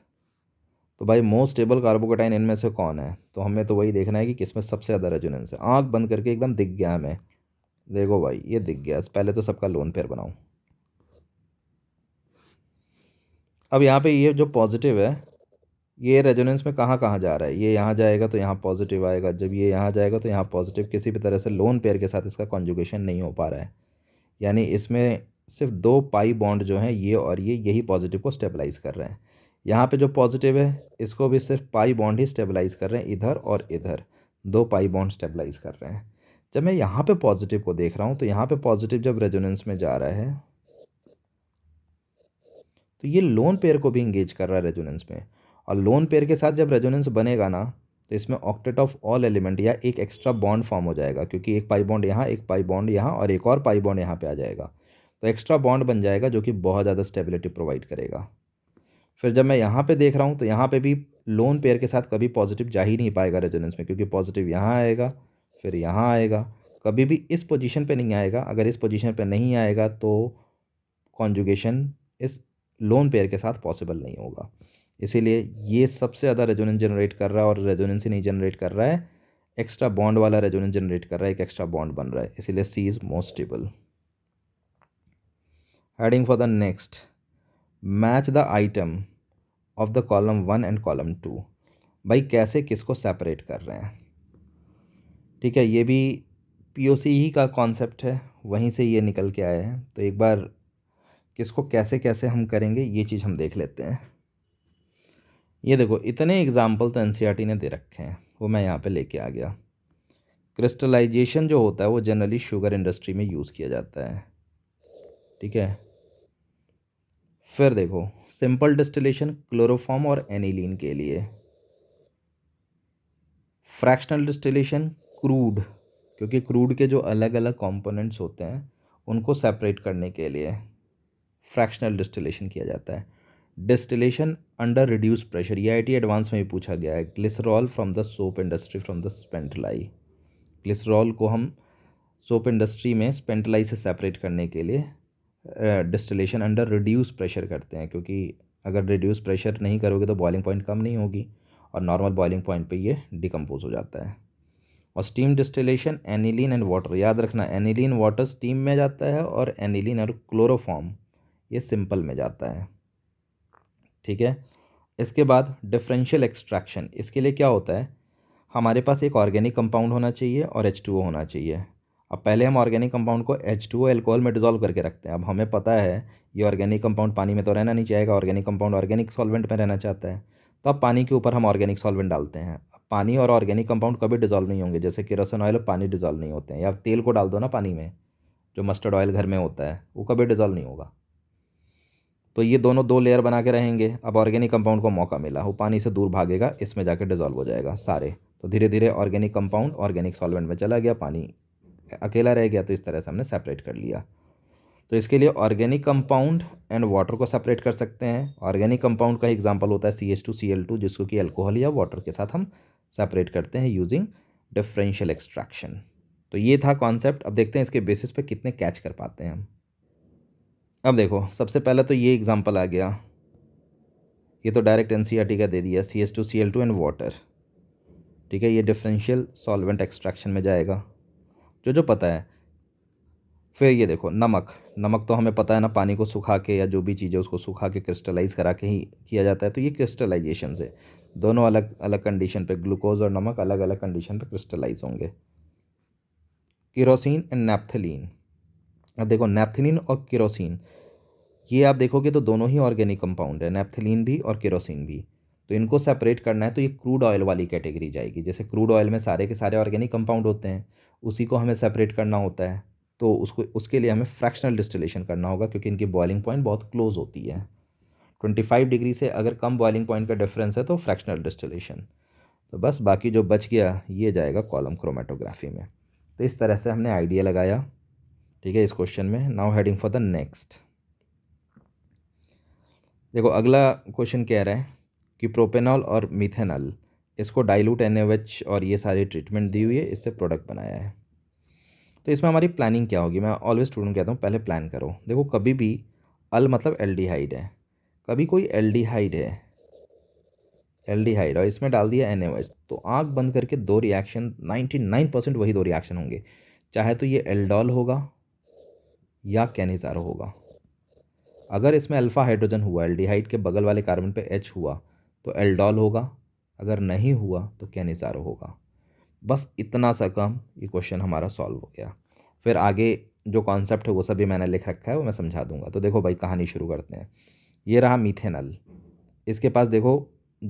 तो भाई मोस्ट स्टेबल कार्बोकेटाइन इनमें से कौन है तो हमें तो वही देखना है कि किसमें सबसे ज़्यादा रेजुनेंस है आँख बंद करके एकदम दिख गया हमें देखो भाई ये दिख गया पहले तो सबका लोन पेयर बनाऊँ अब यहाँ पे ये जो पॉजिटिव है ये रेजोनेंस में कहाँ कहाँ जा रहा है ये यहाँ जाएगा तो यहाँ पॉजिटिव आएगा जब ये यहाँ जाएगा तो यहाँ पॉजिटिव किसी भी तरह से लोन पेयर के साथ इसका कॉन्जुगेशन नहीं हो पा रहा है यानी इसमें सिर्फ दो पाई बॉन्ड जो हैं ये और ये यही पॉजिटिव को स्टेबलाइज़ कर रहे हैं यहाँ पे जो पॉजिटिव है इसको भी सिर्फ पाई बॉन्ड ही स्टेबलाइज़ कर रहे हैं इधर और इधर दो पाई बॉन्ड स्टेबलाइज़ कर रहे हैं जब मैं यहाँ पे पॉजिटिव को देख रहा हूँ तो यहाँ पे पॉजिटिव जब रेजोनेंस में जा रहा है तो ये लोन पेयर को भी इंगेज कर रहा है रेजोनेंस में और लोन पेयर के साथ जब रेजोनेंस बनेगा ना तो इसमें ऑक्टेट ऑफ ऑल एलिमेंट या एक एक्स्ट्रा बॉन्ड फॉर्म हो जाएगा क्योंकि एक पाई बॉन्ड यहाँ एक पाई बॉन्ड यहाँ और एक और पाई बॉन्ड यहाँ पे आ जाएगा तो एक्स्ट्रा बॉन्ड बन जाएगा जो कि बहुत ज़्यादा स्टेबिलिटी प्रोवाइड करेगा फिर जब मैं यहाँ पे देख रहा हूँ तो यहाँ पे भी लोन पेयर के साथ कभी पॉजिटिव जा ही नहीं पाएगा रेजोनेंस में क्योंकि पॉजिटिव यहाँ आएगा फिर यहाँ आएगा कभी भी इस पोजिशन पर नहीं आएगा अगर इस पोजिशन पर नहीं आएगा तो कॉन्जुगेशन इस लोन पेयर के साथ पॉसिबल नहीं होगा इसीलिए ये सबसे ज़्यादा रेजोनेंस जनरेट कर रहा है और रेजोनेंस ही नहीं जनरेट कर रहा है एक्स्ट्रा बॉन्ड वाला रेजोनेंस जनरेट कर रहा है एक एक्स्ट्रा बॉन्ड बन रहा है इसीलिए C is most stable heading for the next match the item of the column one and column two भाई कैसे किसको सेपरेट कर रहे हैं ठीक है ये भी पीओसी ही का कॉन्सेप्ट है वहीं से ये निकल के आए हैं तो एक बार किसको कैसे कैसे हम करेंगे ये चीज़ हम देख लेते हैं ये देखो इतने एग्ज़ाम्पल तो एन e ने दे रखे हैं वो मैं यहाँ पे लेके आ गया क्रिस्टलाइजेशन जो होता है वो जनरली शुगर इंडस्ट्री में यूज़ किया जाता है ठीक है फिर देखो सिंपल डिस्टिलेशन क्लोरोफॉर्म और एनिलीन के लिए फ्रैक्शनल डिस्टिलेशन क्रूड क्योंकि क्रूड के जो अलग अलग कंपोनेंट्स होते हैं उनको सेपरेट करने के लिए फ्रैक्शनल डिस्टिलेशन किया जाता है डिस्टिलेशन अंडर रिड्यूस प्रेशर ये आई एडवांस में भी पूछा गया है glycerol from the soap industry from the spent lye glycerol को हम सोप इंडस्ट्री में स्पेंटलाई से सेपरेट करने के लिए डिस्टिलेशन अंडर रिड्यूस प्रेशर करते हैं क्योंकि अगर रिड्यूस प्रेशर नहीं करोगे तो बॉइलिंग पॉइंट कम नहीं होगी और नॉर्मल बॉइलिंग पॉइंट पे ये डिकम्पोज हो जाता है और steam distillation aniline and water याद रखना एनिलीन वाटर स्टीम में जाता है और एनिलीन और क्लोरोफॉर्म ये सिंपल में जाता है ठीक है इसके बाद डिफरेंशियल एक्सट्रैक्शन इसके लिए क्या होता है हमारे पास एक ऑर्गेनिक कंपाउंड होना चाहिए और एच टू ओ होना चाहिए अब पहले हम ऑर्गेनिक कंपाउंड को एच टू ओ एल्कोहल में डिजोल्व करके रखते हैं अब हमें पता है ये ऑर्गेनिक कंपाउंड पानी में तो रहना नहीं चाहेगा ऑर्गेनिक कंपाउंड ऑर्गेनिक सॉल्वेंट में रहना चाहता है तो अब पानी के ऊपर हम ऑर्गेनिक सॉल्वेंट डालते हैं पानी और ऑर्गेनिक कंपाउंड कभी डिजोल्व नहीं होंगे जैसे किरोसिन ऑयल पानी डिजोल्व नहीं होते हैं या तेल को डाल दो ना पानी में जो मस्टर्ड ऑयल घर में होता है वो कभी डिजोल्व नहीं होगा तो ये दोनों दो लेयर बना के रहेंगे अब ऑर्गेनिक कंपाउंड को मौका मिला वो पानी से दूर भागेगा इसमें जाकर डिजॉल्व हो जाएगा सारे तो धीरे धीरे ऑर्गेनिक कंपाउंड ऑर्गेनिक सॉल्वेंट में चला गया पानी अकेला रह गया तो इस तरह से हमने सेपरेट कर लिया तो इसके लिए ऑर्गेनिक कंपाउंड एंड वाटर को सेपरेट कर सकते हैं ऑर्गेनिक कंपाउंड का एग्जाम्पल होता है C H two C L two जिसको कि एल्कोहल या वाटर के साथ हम सेपरेट करते हैं यूजिंग डिफ्रेंशियल एक्सट्रैक्शन तो ये था कॉन्सेप्ट अब देखते हैं इसके बेसिस पर कितने कैच कर पाते हैं हम अब देखो सबसे पहला तो ये एग्ज़ाम्पल आ गया ये तो डायरेक्ट एन e का दे दिया C S two C L two and water ठीक है ये डिफरेंशियल सॉल्वेंट एक्सट्रैक्शन में जाएगा जो जो पता है फिर ये देखो नमक नमक तो हमें पता है ना पानी को सुखा के या जो भी चीज़ है उसको सुखा के क्रिस्टलाइज करा के ही किया जाता है तो ये क्रिस्टलाइजेशन से दोनों अलग अलग कंडीशन पे ग्लूकोज और नमक अलग अलग कंडीशन पे क्रिस्टलाइज होंगे किरोसिन एंड नेप्थलीन अब देखो नैप्थिलिन और केरोसिन ये आप देखोगे तो दोनों ही ऑर्गेनिक कंपाउंड है नैप्थिलिन भी और केरोसिन भी तो इनको सेपरेट करना है तो ये क्रूड ऑयल वाली कैटेगरी जाएगी जैसे क्रूड ऑयल में सारे के सारे ऑर्गेनिक कंपाउंड होते हैं उसी को हमें सेपरेट करना होता है तो उसको उसके लिए हमें फ्रैक्शनल डिस्टिलेशन करना होगा क्योंकि इनकी बॉइलिंग पॉइंट बहुत क्लोज होती है ट्वेंटी फाइव डिग्री से अगर कम बॉइलिंग पॉइंट का डिफरेंस है तो फ्रैक्शनल डिस्टिलेशन तो बस बाकी जो बच गया ये जाएगा कॉलम क्रोमेटोग्राफी में तो इस तरह से हमने आइडिया लगाया ठीक है इस क्वेश्चन में now heading for the next देखो अगला क्वेश्चन कह रहा है कि प्रोपेनॉल और मिथेनॉल इसको डाइल्यूट एन और ये सारी ट्रीटमेंट दी हुई है इससे प्रोडक्ट बनाया है तो इसमें हमारी प्लानिंग क्या होगी मैं ऑलवेज स्टूडेंट कहता हूँ पहले प्लान करो देखो कभी भी अल मतलब एल्डिहाइड है कभी कोई एल्डिहाइड है एल्डिहाइड और इसमें डाल दिया एन तो आँख बंद करके दो रिएक्शन नाइन्टी नाइन परसेंट वही दो रिएक्शन होंगे चाहे तो ये एल्डॉल होगा या कैनिजारो होगा अगर इसमें अल्फ़ा हाइड्रोजन हुआ एल्डिहाइड के बगल वाले कार्बन पे एच हुआ तो एल्डॉल होगा अगर नहीं हुआ तो कैनिजारो होगा बस इतना सा काम ये क्वेश्चन हमारा सॉल्व हो गया फिर आगे जो कॉन्सेप्ट है वो सभी मैंने लिख रखा है वो मैं समझा दूंगा तो देखो भाई कहानी शुरू करते हैं ये रहा मीथेनल इसके पास देखो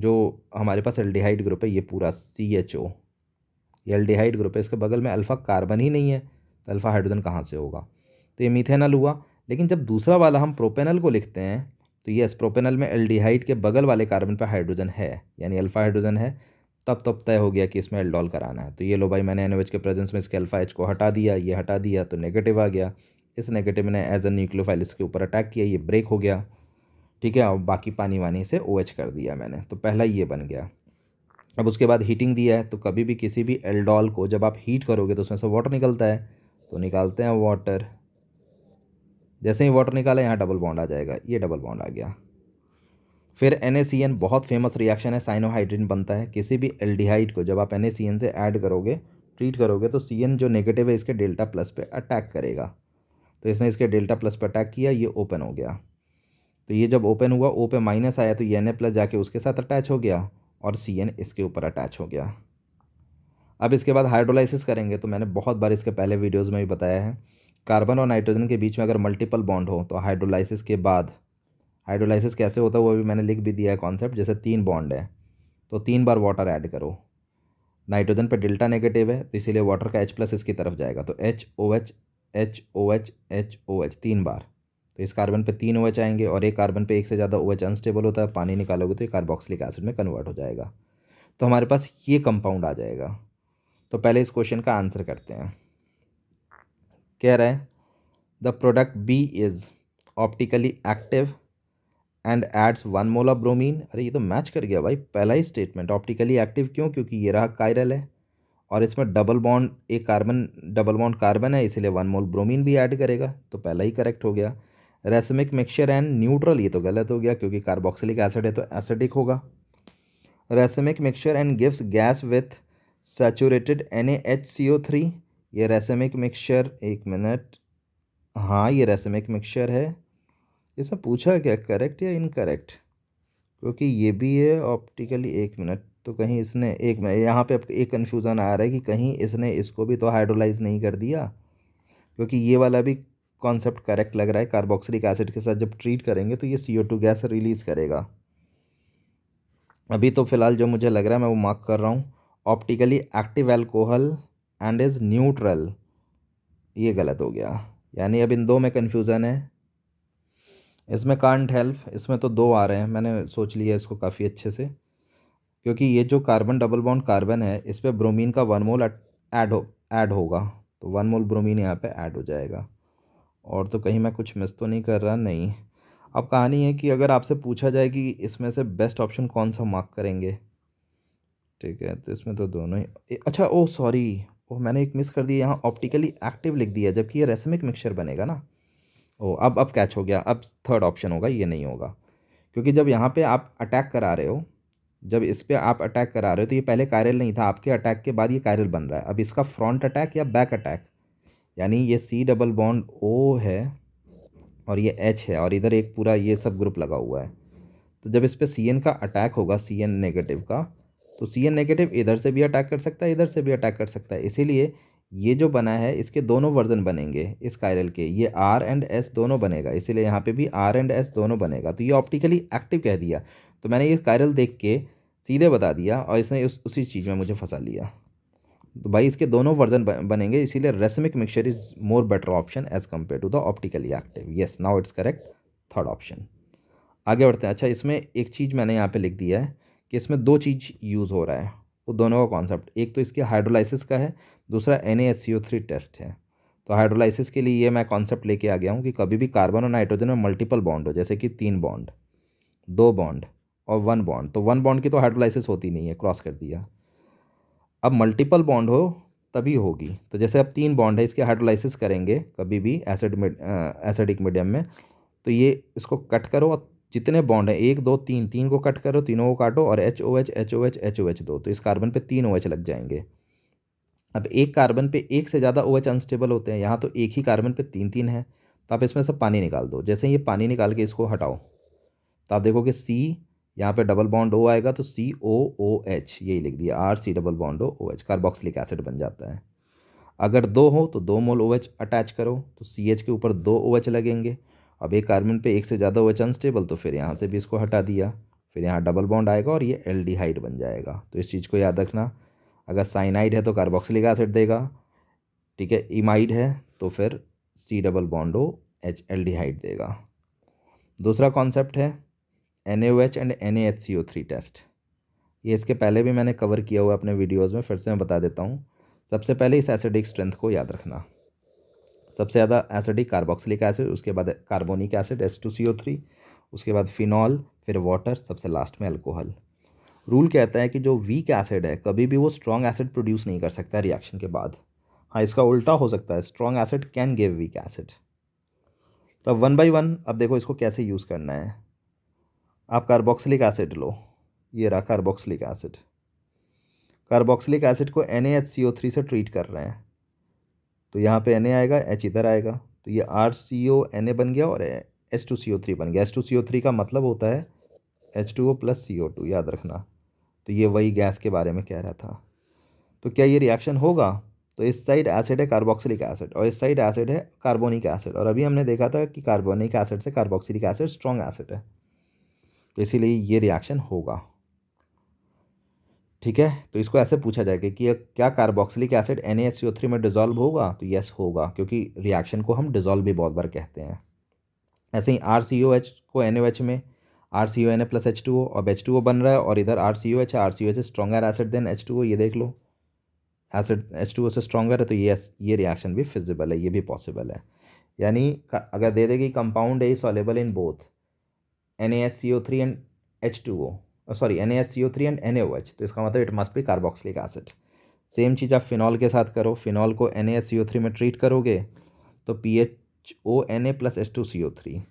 जो हमारे पास एल्डिहाइड ग्रुप है ये पूरा सी एच ओ ये एल्डिहाइड ग्रुप है इसके बगल में अल्फ़ा कार्बन ही नहीं है तो अल्फ़ा हाइड्रोजन कहाँ से होगा तो ये मिथेनल हुआ लेकिन जब दूसरा वाला हम प्रोपेनल को लिखते हैं तो यस प्रोपेनल में एल्डिहाइड के बगल वाले कार्बन पर हाइड्रोजन है यानी अल्फ़ा हाइड्रोजन है तब तब तो तय हो गया कि इसमें एल्डोल कराना है तो ये लो भाई मैंने एन के प्रेजेंस में इसके अल्फ़ा एच को हटा दिया ये हटा दिया तो नेगेटिव आ गया इस नेगेटिव ने एज ए न्यूक्लियोफाइल इसके ऊपर अटैक किया ये ब्रेक हो गया ठीक है और बाकी पानी वानी से ओ OH कर दिया मैंने तो पहला ये बन गया अब उसके बाद हीटिंग दिया है तो कभी भी किसी भी एल्डोल को जब आप हीट करोगे तो उसमें से वाटर निकलता है तो निकालते हैं वाटर जैसे ही वाटर निकाला यहाँ डबल बॉन्ड आ जाएगा ये डबल बॉन्ड आ गया फिर एन बहुत फेमस रिएक्शन है साइनोहाइड्रिन बनता है किसी भी एल्डिहाइड को जब आप एन से ऐड करोगे ट्रीट करोगे तो सी जो नेगेटिव है इसके डेल्टा प्लस पे अटैक करेगा तो इसने इसके डेल्टा प्लस पे अटैक किया ये ओपन हो गया तो ये जब ओपन हुआ ओ पे माइनस आया तो ये एन प्लस जाके उसके साथ अटैच हो गया और सी इसके ऊपर अटैच हो गया अब इसके बाद हाइड्रोलाइसिस करेंगे तो मैंने बहुत बार इसके पहले वीडियोज़ में भी बताया है कार्बन और नाइट्रोजन के बीच में अगर मल्टीपल बॉन्ड हो तो हाइड्रोलाइसिस के बाद हाइड्रोलाइसिस कैसे होता है वो भी मैंने लिख भी दिया है कॉन्सेप्ट जैसे तीन बॉन्ड है तो तीन बार वाटर ऐड करो नाइट्रोजन पे डेल्टा नेगेटिव है तो इसीलिए वाटर का एच प्लस इसकी तरफ जाएगा तो H O H H O H H O H तीन बार तो इस कार्बन पे तीन ओ एच आएंगे और एक कार्बन पे एक से ज़्यादा ओ एच अनस्टेबल होता है पानी निकालोगे तो ये कार्बोक्सिलिक एसिड में कन्वर्ट हो जाएगा तो हमारे पास ये कंपाउंड आ जाएगा तो पहले इस क्वेश्चन का आंसर करते हैं कह रहा है the product B is optically active and adds one mole bromine अरे ये तो मैच कर गया भाई पहला ही स्टेटमेंट ऑप्टिकली एक्टिव क्यों क्योंकि ये रहा कायरल है और इसमें डबल बॉन्ड एक कार्बन डबल बॉन्ड कार्बन है इसलिए वन मोल ब्रोमीन भी ऐड करेगा तो पहला ही करेक्ट हो गया रेसमिक मिक्सचर एंड न्यूट्रल ये तो गलत हो गया क्योंकि कार्बोक्सिलिक एसिड है तो एसिडिक होगा racemic mixture and gives gas with saturated N A H C O three ये रेसमिक मिक्सचर एक मिनट हाँ ये रेसमिक मिक्सचर है इसमें पूछा क्या करेक्ट या इनकरेक्ट क्योंकि ये भी है ऑप्टिकली एक मिनट तो कहीं इसने एक मिनट यहाँ पे एक कन्फ्यूज़न आ रहा है कि कहीं इसने इसको भी तो हाइड्रोलाइज नहीं कर दिया क्योंकि ये वाला भी कॉन्सेप्ट करेक्ट लग रहा है कार्बोक्सिलिक एसिड के साथ जब ट्रीट करेंगे तो ये सी गैस रिलीज़ करेगा अभी तो फ़िलहाल जो मुझे लग रहा है मैं वो मार्क कर रहा हूँ optically active alcohol and is neutral ये गलत हो गया यानी अब इन दो में कन्फ्यूज़न है इसमें कांट हेल्प इसमें तो दो आ रहे हैं मैंने सोच लिया इसको काफ़ी अच्छे से क्योंकि ये जो कार्बन डबल बाउंड कार्बन है इस पर ब्रोमीन का वन मोल ऐड हो ऐड होगा तो वन मोल ब्रोमीन यहाँ पे ऐड हो जाएगा और तो कहीं मैं कुछ मिस तो नहीं कर रहा नहीं अब कहानी है कि अगर आपसे पूछा जाए कि इसमें से बेस्ट ऑप्शन कौन सा मार्क करेंगे ठीक है तो इसमें तो दोनों ही अच्छा ओ सॉरी ओ मैंने एक मिस कर दिया यहाँ ऑप्टिकली एक्टिव लिख दिया जबकि ये रेसमिक मिक्सचर बनेगा ना ओ अब अब कैच हो गया अब थर्ड ऑप्शन होगा ये नहीं होगा क्योंकि जब यहाँ पे आप अटैक करा रहे हो जब इस पर आप अटैक करा रहे हो तो ये पहले कायरल नहीं था आपके अटैक के बाद ये कायरल बन रहा है अब इसका फ्रंट अटैक या बैक अटैक यानी ये सी डबल बॉन्ड ओ है और ये एच है और इधर एक पूरा ये सब ग्रुप लगा हुआ है तो जब इस पर सी एन का अटैक होगा सी एन नेगेटिव का तो सी एन नेगेटिव इधर से भी अटैक कर सकता है इधर से भी अटैक कर सकता है इसीलिए ये जो बना है इसके दोनों वर्जन बनेंगे इस कायरल के ये आर एंड एस दोनों बनेगा इसीलिए यहाँ पे भी आर एंड एस दोनों बनेगा तो ये ऑप्टिकली एक्टिव कह दिया तो मैंने ये कायरल देख के सीधे बता दिया और इसने उस उसी चीज़ में मुझे फंसा लिया तो भाई इसके दोनों वर्जन बनेंगे इसीलिए racemic mixture is more better option as compare to the optically active yes now it's correct third option आगे बढ़ते हैं अच्छा इसमें एक चीज़ मैंने यहाँ पे लिख दिया है कि इसमें दो चीज़ यूज़ हो रहा है वो दोनों का कॉन्सेप्ट एक तो इसके हाइड्रोलाइसिस का है दूसरा एन थ्री टेस्ट है तो हाइड्रोलाइसिस के लिए ये मैं कॉन्सेप्ट लेके आ गया हूँ कि कभी भी कार्बन और नाइट्रोजन में मल्टीपल बॉन्ड हो जैसे कि तीन बॉन्ड दो बॉन्ड और वन बॉन्ड तो वन बॉन्ड की तो हाइड्रोलाइसिस होती नहीं है क्रॉस कर दिया अब मल्टीपल बॉन्ड हो तभी होगी तो जैसे अब तीन बॉन्ड है इसके हाइड्रोलाइसिस करेंगे कभी भी एसिड एसिडिक मीडियम में तो ये इसको कट करो और जितने बॉन्ड हैं एक दो तीन तीन को कट करो तीनों को काटो और H O H H O H H O H दो तो इस कार्बन पे तीन ओ एच लग जाएंगे अब एक कार्बन पे एक से ज़्यादा ओ एच अनस्टेबल होते हैं यहाँ तो एक ही कार्बन पे तीन तीन है तो आप इसमें से पानी निकाल दो जैसे ये पानी निकाल के इसको हटाओ तो आप देखोगे सी यहाँ पर डबल बॉन्ड ओ आएगा तो सी ओ ओ एच यही लिख दिया R C double bond O O H carboxylic acid बन जाता है अगर दो हो तो दो मोल ओ एच अटैच करो तो सी एच के ऊपर दो ओ एच लगेंगे अब एक कार्बन पे एक से ज़्यादा हुआ अनस्टेबल तो फिर यहाँ से भी इसको हटा दिया फिर यहाँ डबल बॉन्ड आएगा और ये एल बन जाएगा तो इस चीज़ को याद रखना अगर साइनाइड है तो कार्बोक्सिलिक एसिड देगा ठीक है इमाइड है तो फिर C double bond O H हाइट देगा दूसरा कॉन्सेप्ट है N and N A H C O three test ये इसके पहले भी मैंने कवर किया हुआ अपने वीडियोज़ में फिर से मैं बता देता हूँ सबसे पहले इस एसिडिक स्ट्रेंथ को याद रखना सबसे ज़्यादा एसिडिक कार्बोक्सिलिक एसिड उसके बाद carbonic acid S two C O three उसके बाद फिनॉल फिर वाटर सबसे लास्ट में अल्कोहल रूल कहता है कि जो वीक एसिड है कभी भी वो स्ट्रॉन्ग एसिड प्रोड्यूस नहीं कर सकता रिएक्शन के बाद हाँ इसका उल्टा हो सकता है strong acid can give weak acid तो वन बाई वन अब देखो इसको कैसे यूज़ करना है आप कार्बोक्सिलिक एसिड लो ये रहा कार्बोक्सिलिक एसिड कार्बोक्सिलिक एसिड को एन से ट्रीट कर रहे हैं तो यहाँ पे एन आएगा एच इधर आएगा तो ये आर सी ओ एन ए बन गया और H two C O three बन गया H two C O three का मतलब होता है H two O plus C O two याद रखना तो ये वही गैस के बारे में कह रहा था तो क्या ये रिएक्शन होगा तो इस साइड एसिड है कार्बोक्सिलिक एसिड और इस साइड एसिड है कार्बोनिक एसिड और अभी हमने देखा था कि कार्बोनिक एसिड से कार्बोक्सिलिक एसिड स्ट्रॉन्ग एसिड है तो इसीलिए ये रिएक्शन होगा ठीक है तो इसको ऐसे पूछा जाएगा कि क्या कार्बोक्सिलिक एसिड एन थ्री में डिजोल्व होगा तो यस होगा क्योंकि रिएक्शन को हम डिजोल्व भी बहुत बार कहते हैं ऐसे ही आर सी ओ एच को एन ओ एच में R C O N A plus H two O अब एच टू ओ बन रहा है और इधर आर सी ओ एच है R C O H stronger acid than H two O ये देख लो एसिड एच टू ओ से स्ट्रॉगर है तो ये ये रिएक्शन भी फिजिबल है ये भी पॉसिबल है यानी अगर दे देगी compound A soluble in both N A S C O three and H two O sorry N S and N तो इसका मतलब it must be carboxylic acid same चीज़ आप फिनॉल के साथ करो फिनॉल को एन में ट्रीट करोगे तो P H O N A plus S two C O three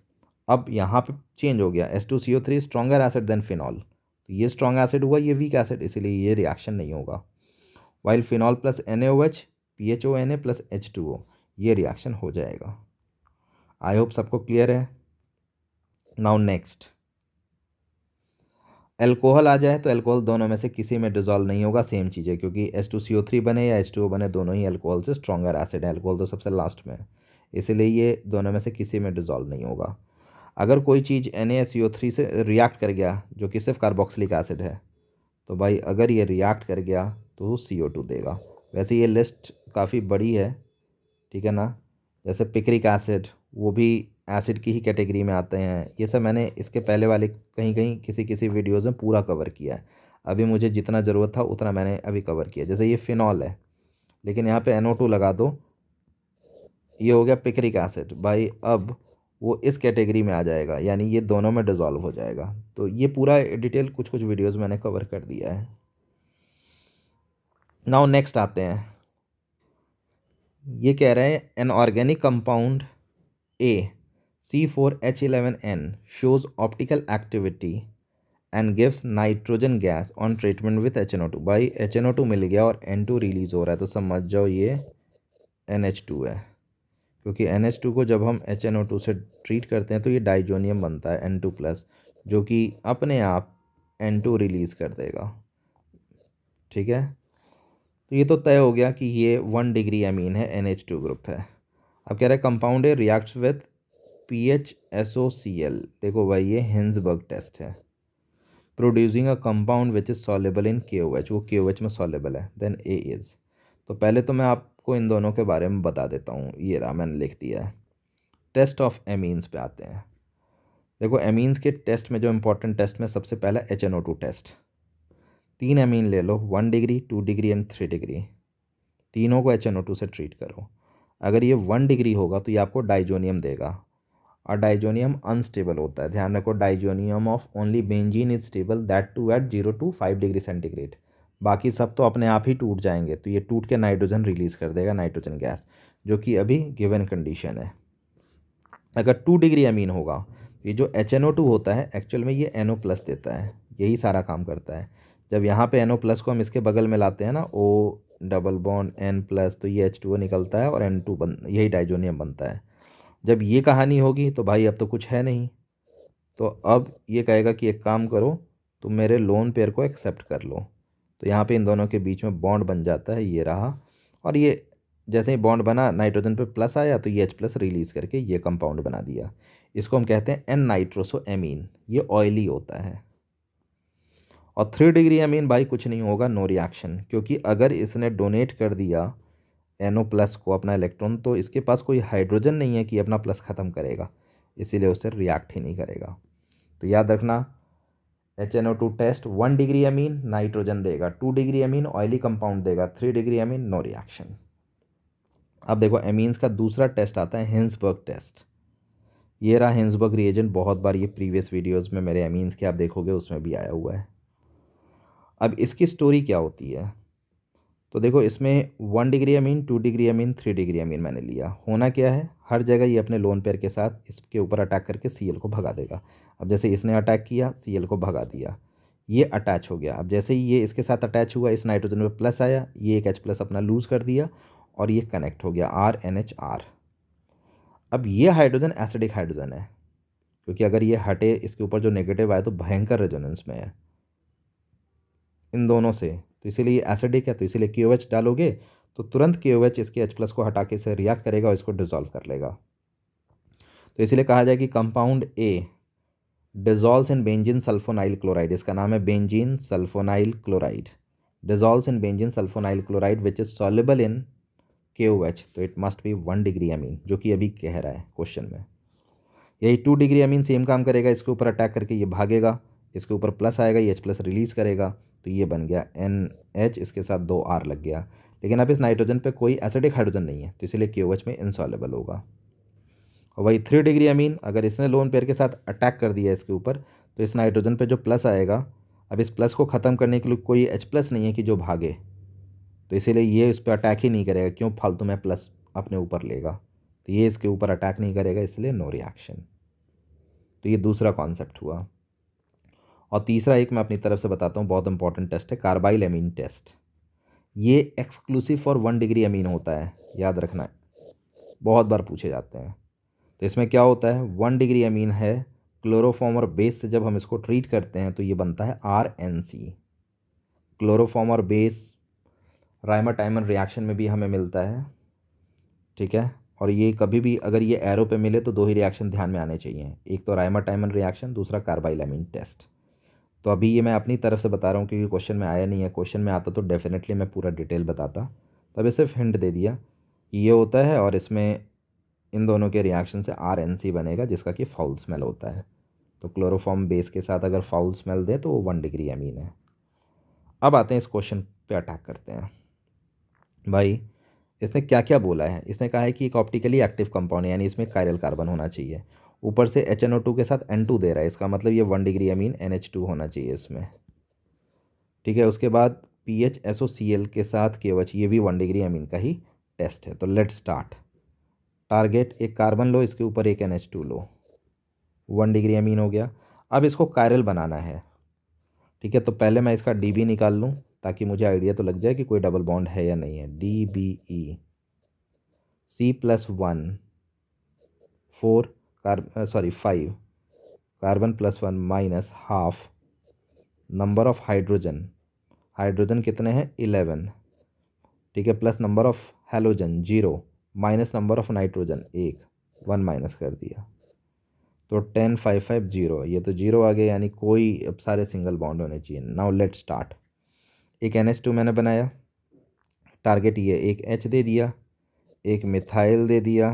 अब यहाँ पे चेंज हो गया S two C O three stronger acid than phenol तो ये स्ट्रॉन्ग एसिड हुआ ये वीक एसिड इसीलिए ये रिएक्शन नहीं होगा while phenol plus N A O H P H O N A plus H two O ये रिएक्शन हो जाएगा आई होप सबको क्लियर है नाउ नेक्स्ट एल्कोहल आ जाए तो एल्कोहल दोनों में से किसी में डिजॉल्व नहीं होगा सेम चीज़ है क्योंकि S two C O three बने या एस टू ओ बने दोनों ही एल्कोहल से स्ट्रॉगर एसिड है एल्कोहल तो सबसे लास्ट में है इसीलिए ये दोनों में से किसी में डिजॉल्व नहीं होगा अगर कोई चीज़ एन थ्री से रिएक्ट कर गया जो कि सिर्फ कार्बोक्सिलिक एसिड है तो भाई अगर ये रिएक्ट कर गया तो सी ओ टू देगा वैसे ये लिस्ट काफ़ी बड़ी है ठीक है ना जैसे पिक्रिक एसिड वो भी एसिड की ही कैटेगरी में आते हैं ये सब मैंने इसके पहले वाले कहीं कहीं किसी किसी वीडियोज़ में पूरा कवर किया है अभी मुझे जितना ज़रूरत था उतना मैंने अभी कवर किया जैसे ये फ़िनॉल है लेकिन यहाँ पे एनओ टू लगा दो ये हो गया पिक्रिक एसिड भाई अब वो इस कैटेगरी में आ जाएगा यानी ये दोनों में डिज़ोल्व हो जाएगा तो ये पूरा डिटेल कुछ कुछ वीडियोस मैंने कवर कर दिया है नाउ नेक्स्ट आते हैं ये कह रहे हैं an organic compound A C4H11N shows optical activity and gives nitrogen gas on treatment with H N O two भाई एच एन ओ टू मिल गया और एन टू रिलीज़ हो रहा है तो समझ जाओ ये एन एच टू है क्योंकि एन एच टू को जब हम एच एन ओ टू से ट्रीट करते हैं तो ये डाइजोनियम बनता है एन टू प्लस जो कि अपने आप एन टू रिलीज़ कर देगा ठीक है तो ये तो तय हो गया कि ये वन डिग्री अमीन है एन एच टू ग्रुप है अब कह रहे हैं compound reacts with P H S O C L देखो भाई ये हिंसबर्ग टेस्ट है producing a compound which is soluble in K O H वो के ओ एच में सॉलेबल है देन ए इज़ तो पहले तो मैं आपको इन दोनों के बारे में बता देता हूँ ये रहा मैंने लिख दिया है टेस्ट ऑफ एमीन्स पे आते हैं देखो एमीन्स के टेस्ट में जो इम्पोर्टेंट टेस्ट में सबसे पहला H N O two test तीन एमीन ले लो one degree two degree and three degree तीनों को एच एन ओ टू से ट्रीट करो अगर ये वन डिग्री होगा तो ये आपको डाइजोनियम देगा और डाइजोनियम अनस्टेबल होता है ध्यान रखो diazonium of only benzene is stable that too at zero to five degree centigrade बाकी सब तो अपने आप ही टूट जाएंगे तो ये टूट के नाइट्रोजन रिलीज़ कर देगा नाइट्रोजन गैस जो कि अभी गिवन कंडीशन है अगर टू डिग्री अमीन होगा तो ये जो एच एन ओ टू होता है एक्चुअल में ये एन ओ प्लस देता है यही सारा काम करता है जब यहाँ पे एन ओ प्लस को हम इसके बगल में लाते हैं ना O double bond N plus तो ये एच टू ओ निकलता है और एन टू बन यही डाइजोनियम बनता है जब ये कहानी होगी तो भाई अब तो कुछ है नहीं तो अब ये कहेगा कि एक काम करो तुम मेरे लोन पेयर को एक्सेप्ट कर लो तो यहाँ पे इन दोनों के बीच में बॉन्ड बन जाता है ये रहा और ये जैसे ही बॉन्ड बना नाइट्रोजन पे प्लस आया तो ये एच प्लस रिलीज़ करके ये कंपाउंड बना दिया इसको हम कहते हैं एन नाइट्रोसो एमीन ये ऑयली होता है और थ्री डिग्री एमीन भाई कुछ नहीं होगा नो रिएक्शन क्योंकि अगर इसने डोनेट कर दिया एन प्लस को अपना इलेक्ट्रॉन तो इसके पास कोई हाइड्रोजन नहीं है कि अपना प्लस ख़त्म करेगा इसीलिए उसे रिएक्ट ही नहीं करेगा तो याद रखना H N O two test one degree amine nitrogen देगा two degree amine oily compound देगा three degree amine no reaction अब देखो एमीन्स का दूसरा टेस्ट आता है हिंसबर्ग टेस्ट ये रहा हिंसबर्ग रिएजेंट बहुत बार ये प्रीवियस वीडियोस में मेरे एमीन्स के आप देखोगे उसमें भी आया हुआ है अब इसकी स्टोरी क्या होती है तो देखो इसमें one degree amine two degree amine three degree amine मैंने लिया होना क्या है हर जगह ये अपने लोन पेयर के साथ इसके ऊपर अटैक करके सी को भगा देगा अब जैसे इसने अटैक किया सी को भगा दिया ये अटैच हो गया अब जैसे ही ये इसके साथ अटैच हुआ इस नाइट्रोजन में प्लस आया ये एक एच प्लस अपना लूज़ कर दिया और ये कनेक्ट हो गया आर एन एच आर अब ये हाइड्रोजन एसिडिक हाइड्रोजन है क्योंकि अगर ये हटे इसके ऊपर जो नेगेटिव आए तो भयंकर रेजोनेंस में है इन दोनों से तो इसीलिए ये एसिडिक है तो इसीलिए के डालोगे तो तुरंत के इसके एच प्लस को हटा के इसे रिएक्ट करेगा और इसको डिजोल्व कर लेगा तो इसीलिए कहा जाए कि compound A dissolves in benzene sulphonyl chloride इसका नाम है benzene sulphonyl chloride dissolves in benzene sulphonyl chloride which is soluble in K तो it must be one degree amine जो कि अभी कह रहा है क्वेश्चन में यही टू डिग्री अमीन सेम काम करेगा इसके ऊपर अटैक करके ये भागेगा इसके ऊपर प्लस आएगा ये एच प्लस रिलीज़ करेगा तो ये बन गया एन एच इसके साथ दो आर लग गया लेकिन अब इस नाइट्रोजन पे कोई एसिडिक हाइड्रोजन नहीं है तो इसीलिए के में इंसॉलेबल होगा और वही थ्री डिग्री अमीन अगर इसने लोन पेयर के साथ अटैक कर दिया इसके ऊपर तो इस नाइट्रोजन पे जो प्लस आएगा अब इस प्लस को ख़त्म करने के लिए कोई एच प्लस नहीं है कि जो भागे तो इसीलिए ये इस पर अटैक ही नहीं करेगा क्यों फालतू में प्लस अपने ऊपर लेगा तो ये इसके ऊपर अटैक नहीं करेगा इसलिए नो रिएक्शन तो ये दूसरा कॉन्सेप्ट हुआ और तीसरा एक मैं अपनी तरफ से बताता हूँ बहुत इंपॉर्टेंट टेस्ट है कार्बाइल अमीन टेस्ट ये exclusive for one degree amine होता है याद रखना है बहुत बार पूछे जाते हैं तो इसमें क्या होता है वन डिग्री अमीन है क्लोरोफॉर्म और बेस से जब हम इसको ट्रीट करते हैं तो ये बनता है आर एन सी क्लोरोफॉर्म और बेस राइमाटाइमन रिएक्शन में भी हमें मिलता है ठीक है और ये कभी भी अगर ये एरो पे मिले तो दो ही रिएक्शन ध्यान में आने चाहिए एक तो राइमाटाइमन रिएक्शन दूसरा कार्बाइलामिन टेस्ट तो अभी ये मैं अपनी तरफ से बता रहा हूँ क्योंकि क्वेश्चन में आया नहीं है क्वेश्चन में आता तो डेफिनेटली मैं पूरा डिटेल बताता तो अभी सिर्फ हिंट दे दिया कि ये होता है और इसमें इन दोनों के रिएक्शन से आर एन सी बनेगा जिसका कि फाउल स्मेल होता है तो क्लोरोफॉर्म बेस के साथ अगर फाउल स्मेल दे तो वो वन डिग्री अमीन है अब आते हैं इस क्वेश्चन पे अटैक करते हैं भाई इसने क्या क्या बोला है इसने कहा है कि एक ऑप्टिकली एक्टिव कंपाउंड यानी इसमें कायरल कार्बन होना चाहिए ऊपर से एच एन ओ टू के साथ एन टू दे रहा है इसका मतलब ये one degree amine N H two होना चाहिए इसमें ठीक है उसके बाद P H S O C L के साथ के ये भी वन डिग्री अमीन का ही टेस्ट है तो लेट स्टार्ट टारगेट एक कार्बन लो इसके ऊपर एक एन एच टू लो वन डिग्री अमीन हो गया अब इसको कायरल बनाना है ठीक है तो पहले मैं इसका डी बी निकाल लूँ ताकि मुझे आइडिया तो लग जाए कि कोई डबल बॉन्ड है या नहीं है D B E C plus one four carb sorry five carbon plus one minus half number of hydrogen hydrogen कितने हैं इलेवन ठीक है plus number of halogen zero minus number of nitrogen एक वन माइनस कर दिया तो टेन फाइव फाइव जीरो ये तो जीरो आ गया यानी कोई अब सारे सिंगल बॉन्ड होने चाहिए नाउ लेट स्टार्ट एक एन एच टू मैंने बनाया टारगेट ये एक एच दे दिया एक मिथाइल दे दिया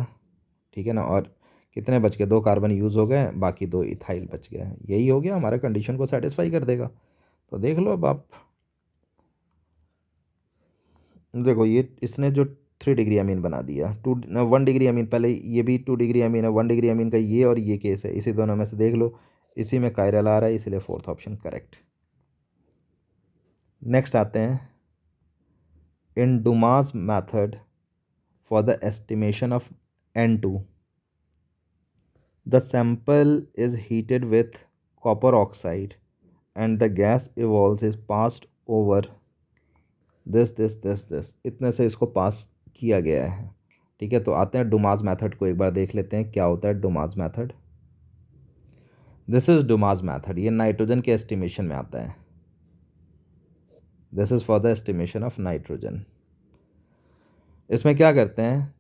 ठीक है ना और कितने बच गए दो कार्बन यूज़ हो गए बाकी दो इथाइल बच गए यही हो गया हमारा कंडीशन को सेटिस्फाई कर देगा तो देख लो अब आप देखो ये इसने जो थ्री डिग्री अमीन बना दिया टू वन डिग्री अमीन पहले ये भी टू डिग्री अमीन है वन डिग्री अमीन का ये और ये केस है इसी दोनों में से देख लो इसी में कायरल आ रहा है इसलिए फोर्थ ऑप्शन करेक्ट नेक्स्ट आते हैं in Dumas method for the estimation of N two the sample is heated with copper oxide and the gas evolve is passed over this this this this इतने से इसको पास किया गया है ठीक है तो आते हैं डुमाज मैथड को एक बार देख लेते हैं क्या होता है Dumas method this is Dumas method ये नाइट्रोजन के एस्टिमेशन में आता है this is for the estimation of nitrogen इसमें क्या करते हैं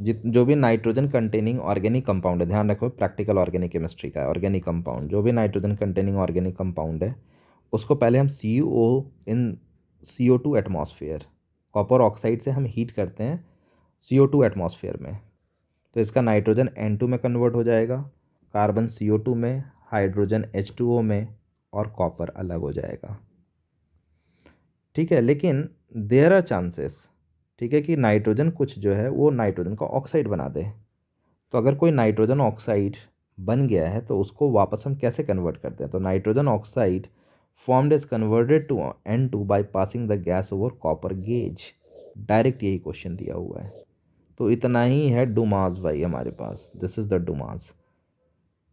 जित जो भी नाइट्रोजन कंटेनिंग ऑर्गेनिक कंपाउंड है ध्यान रखो प्रैक्टिकल ऑर्गेनिक केमिस्ट्री का ऑर्गेनिक कंपाउंड जो भी नाइट्रोजन कंटेनिंग ऑर्गेनिक कंपाउंड है उसको पहले हम C O in C O two atmosphere copper oxide से हम हीट करते हैं सी ओ टू एटमोसफियर में तो इसका नाइट्रोजन एन टू में कन्वर्ट हो जाएगा कार्बन सी ओ टू में हाइड्रोजन एच टू ओ में और कॉपर अलग हो जाएगा ठीक है लेकिन देर आर चांसेस ठीक है कि नाइट्रोजन कुछ जो है वो नाइट्रोजन का ऑक्साइड बना दे तो अगर कोई नाइट्रोजन ऑक्साइड बन गया है तो उसको वापस हम कैसे कन्वर्ट करते हैं तो nitrogen oxide form is converted to N two by passing the gas over copper gauze direct यही क्वेश्चन दिया हुआ है तो इतना ही है डुमास भाई हमारे पास दिस इज़ द डुमास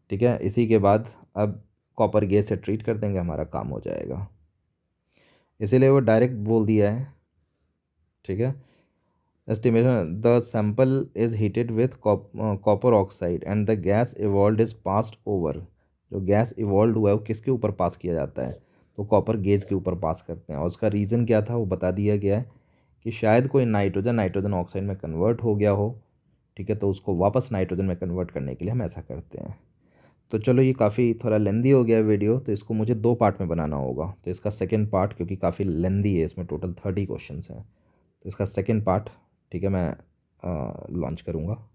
ठीक है इसी के बाद अब कॉपर गेज से ट्रीट कर देंगे हमारा काम हो जाएगा इसीलिए वो डायरेक्ट बोल दिया है ठीक है estimation the sample is heated with cop, uh, copper oxide and the gas evolved is passed over जो गैस इवॉल्व हुआ है वो किसके ऊपर पास किया जाता है तो कॉपर गेज के ऊपर पास करते हैं और उसका रीज़न क्या था वो बता दिया गया है कि शायद कोई नाइट्रोजन नाइट्रोजन ऑक्साइड में कन्वर्ट हो गया हो ठीक है तो उसको वापस नाइट्रोजन में कन्वर्ट करने के लिए हम ऐसा करते हैं तो चलो ये काफ़ी थोड़ा लेंदी हो गया वीडियो तो इसको मुझे दो पार्ट में बनाना होगा तो इसका सेकेंड पार्ट क्योंकि काफ़ी लेंदी है इसमें टोटल थर्टी क्वेश्चन हैं तो इसका सेकेंड पार्ट ठीक है मैं लॉन्च करूँगा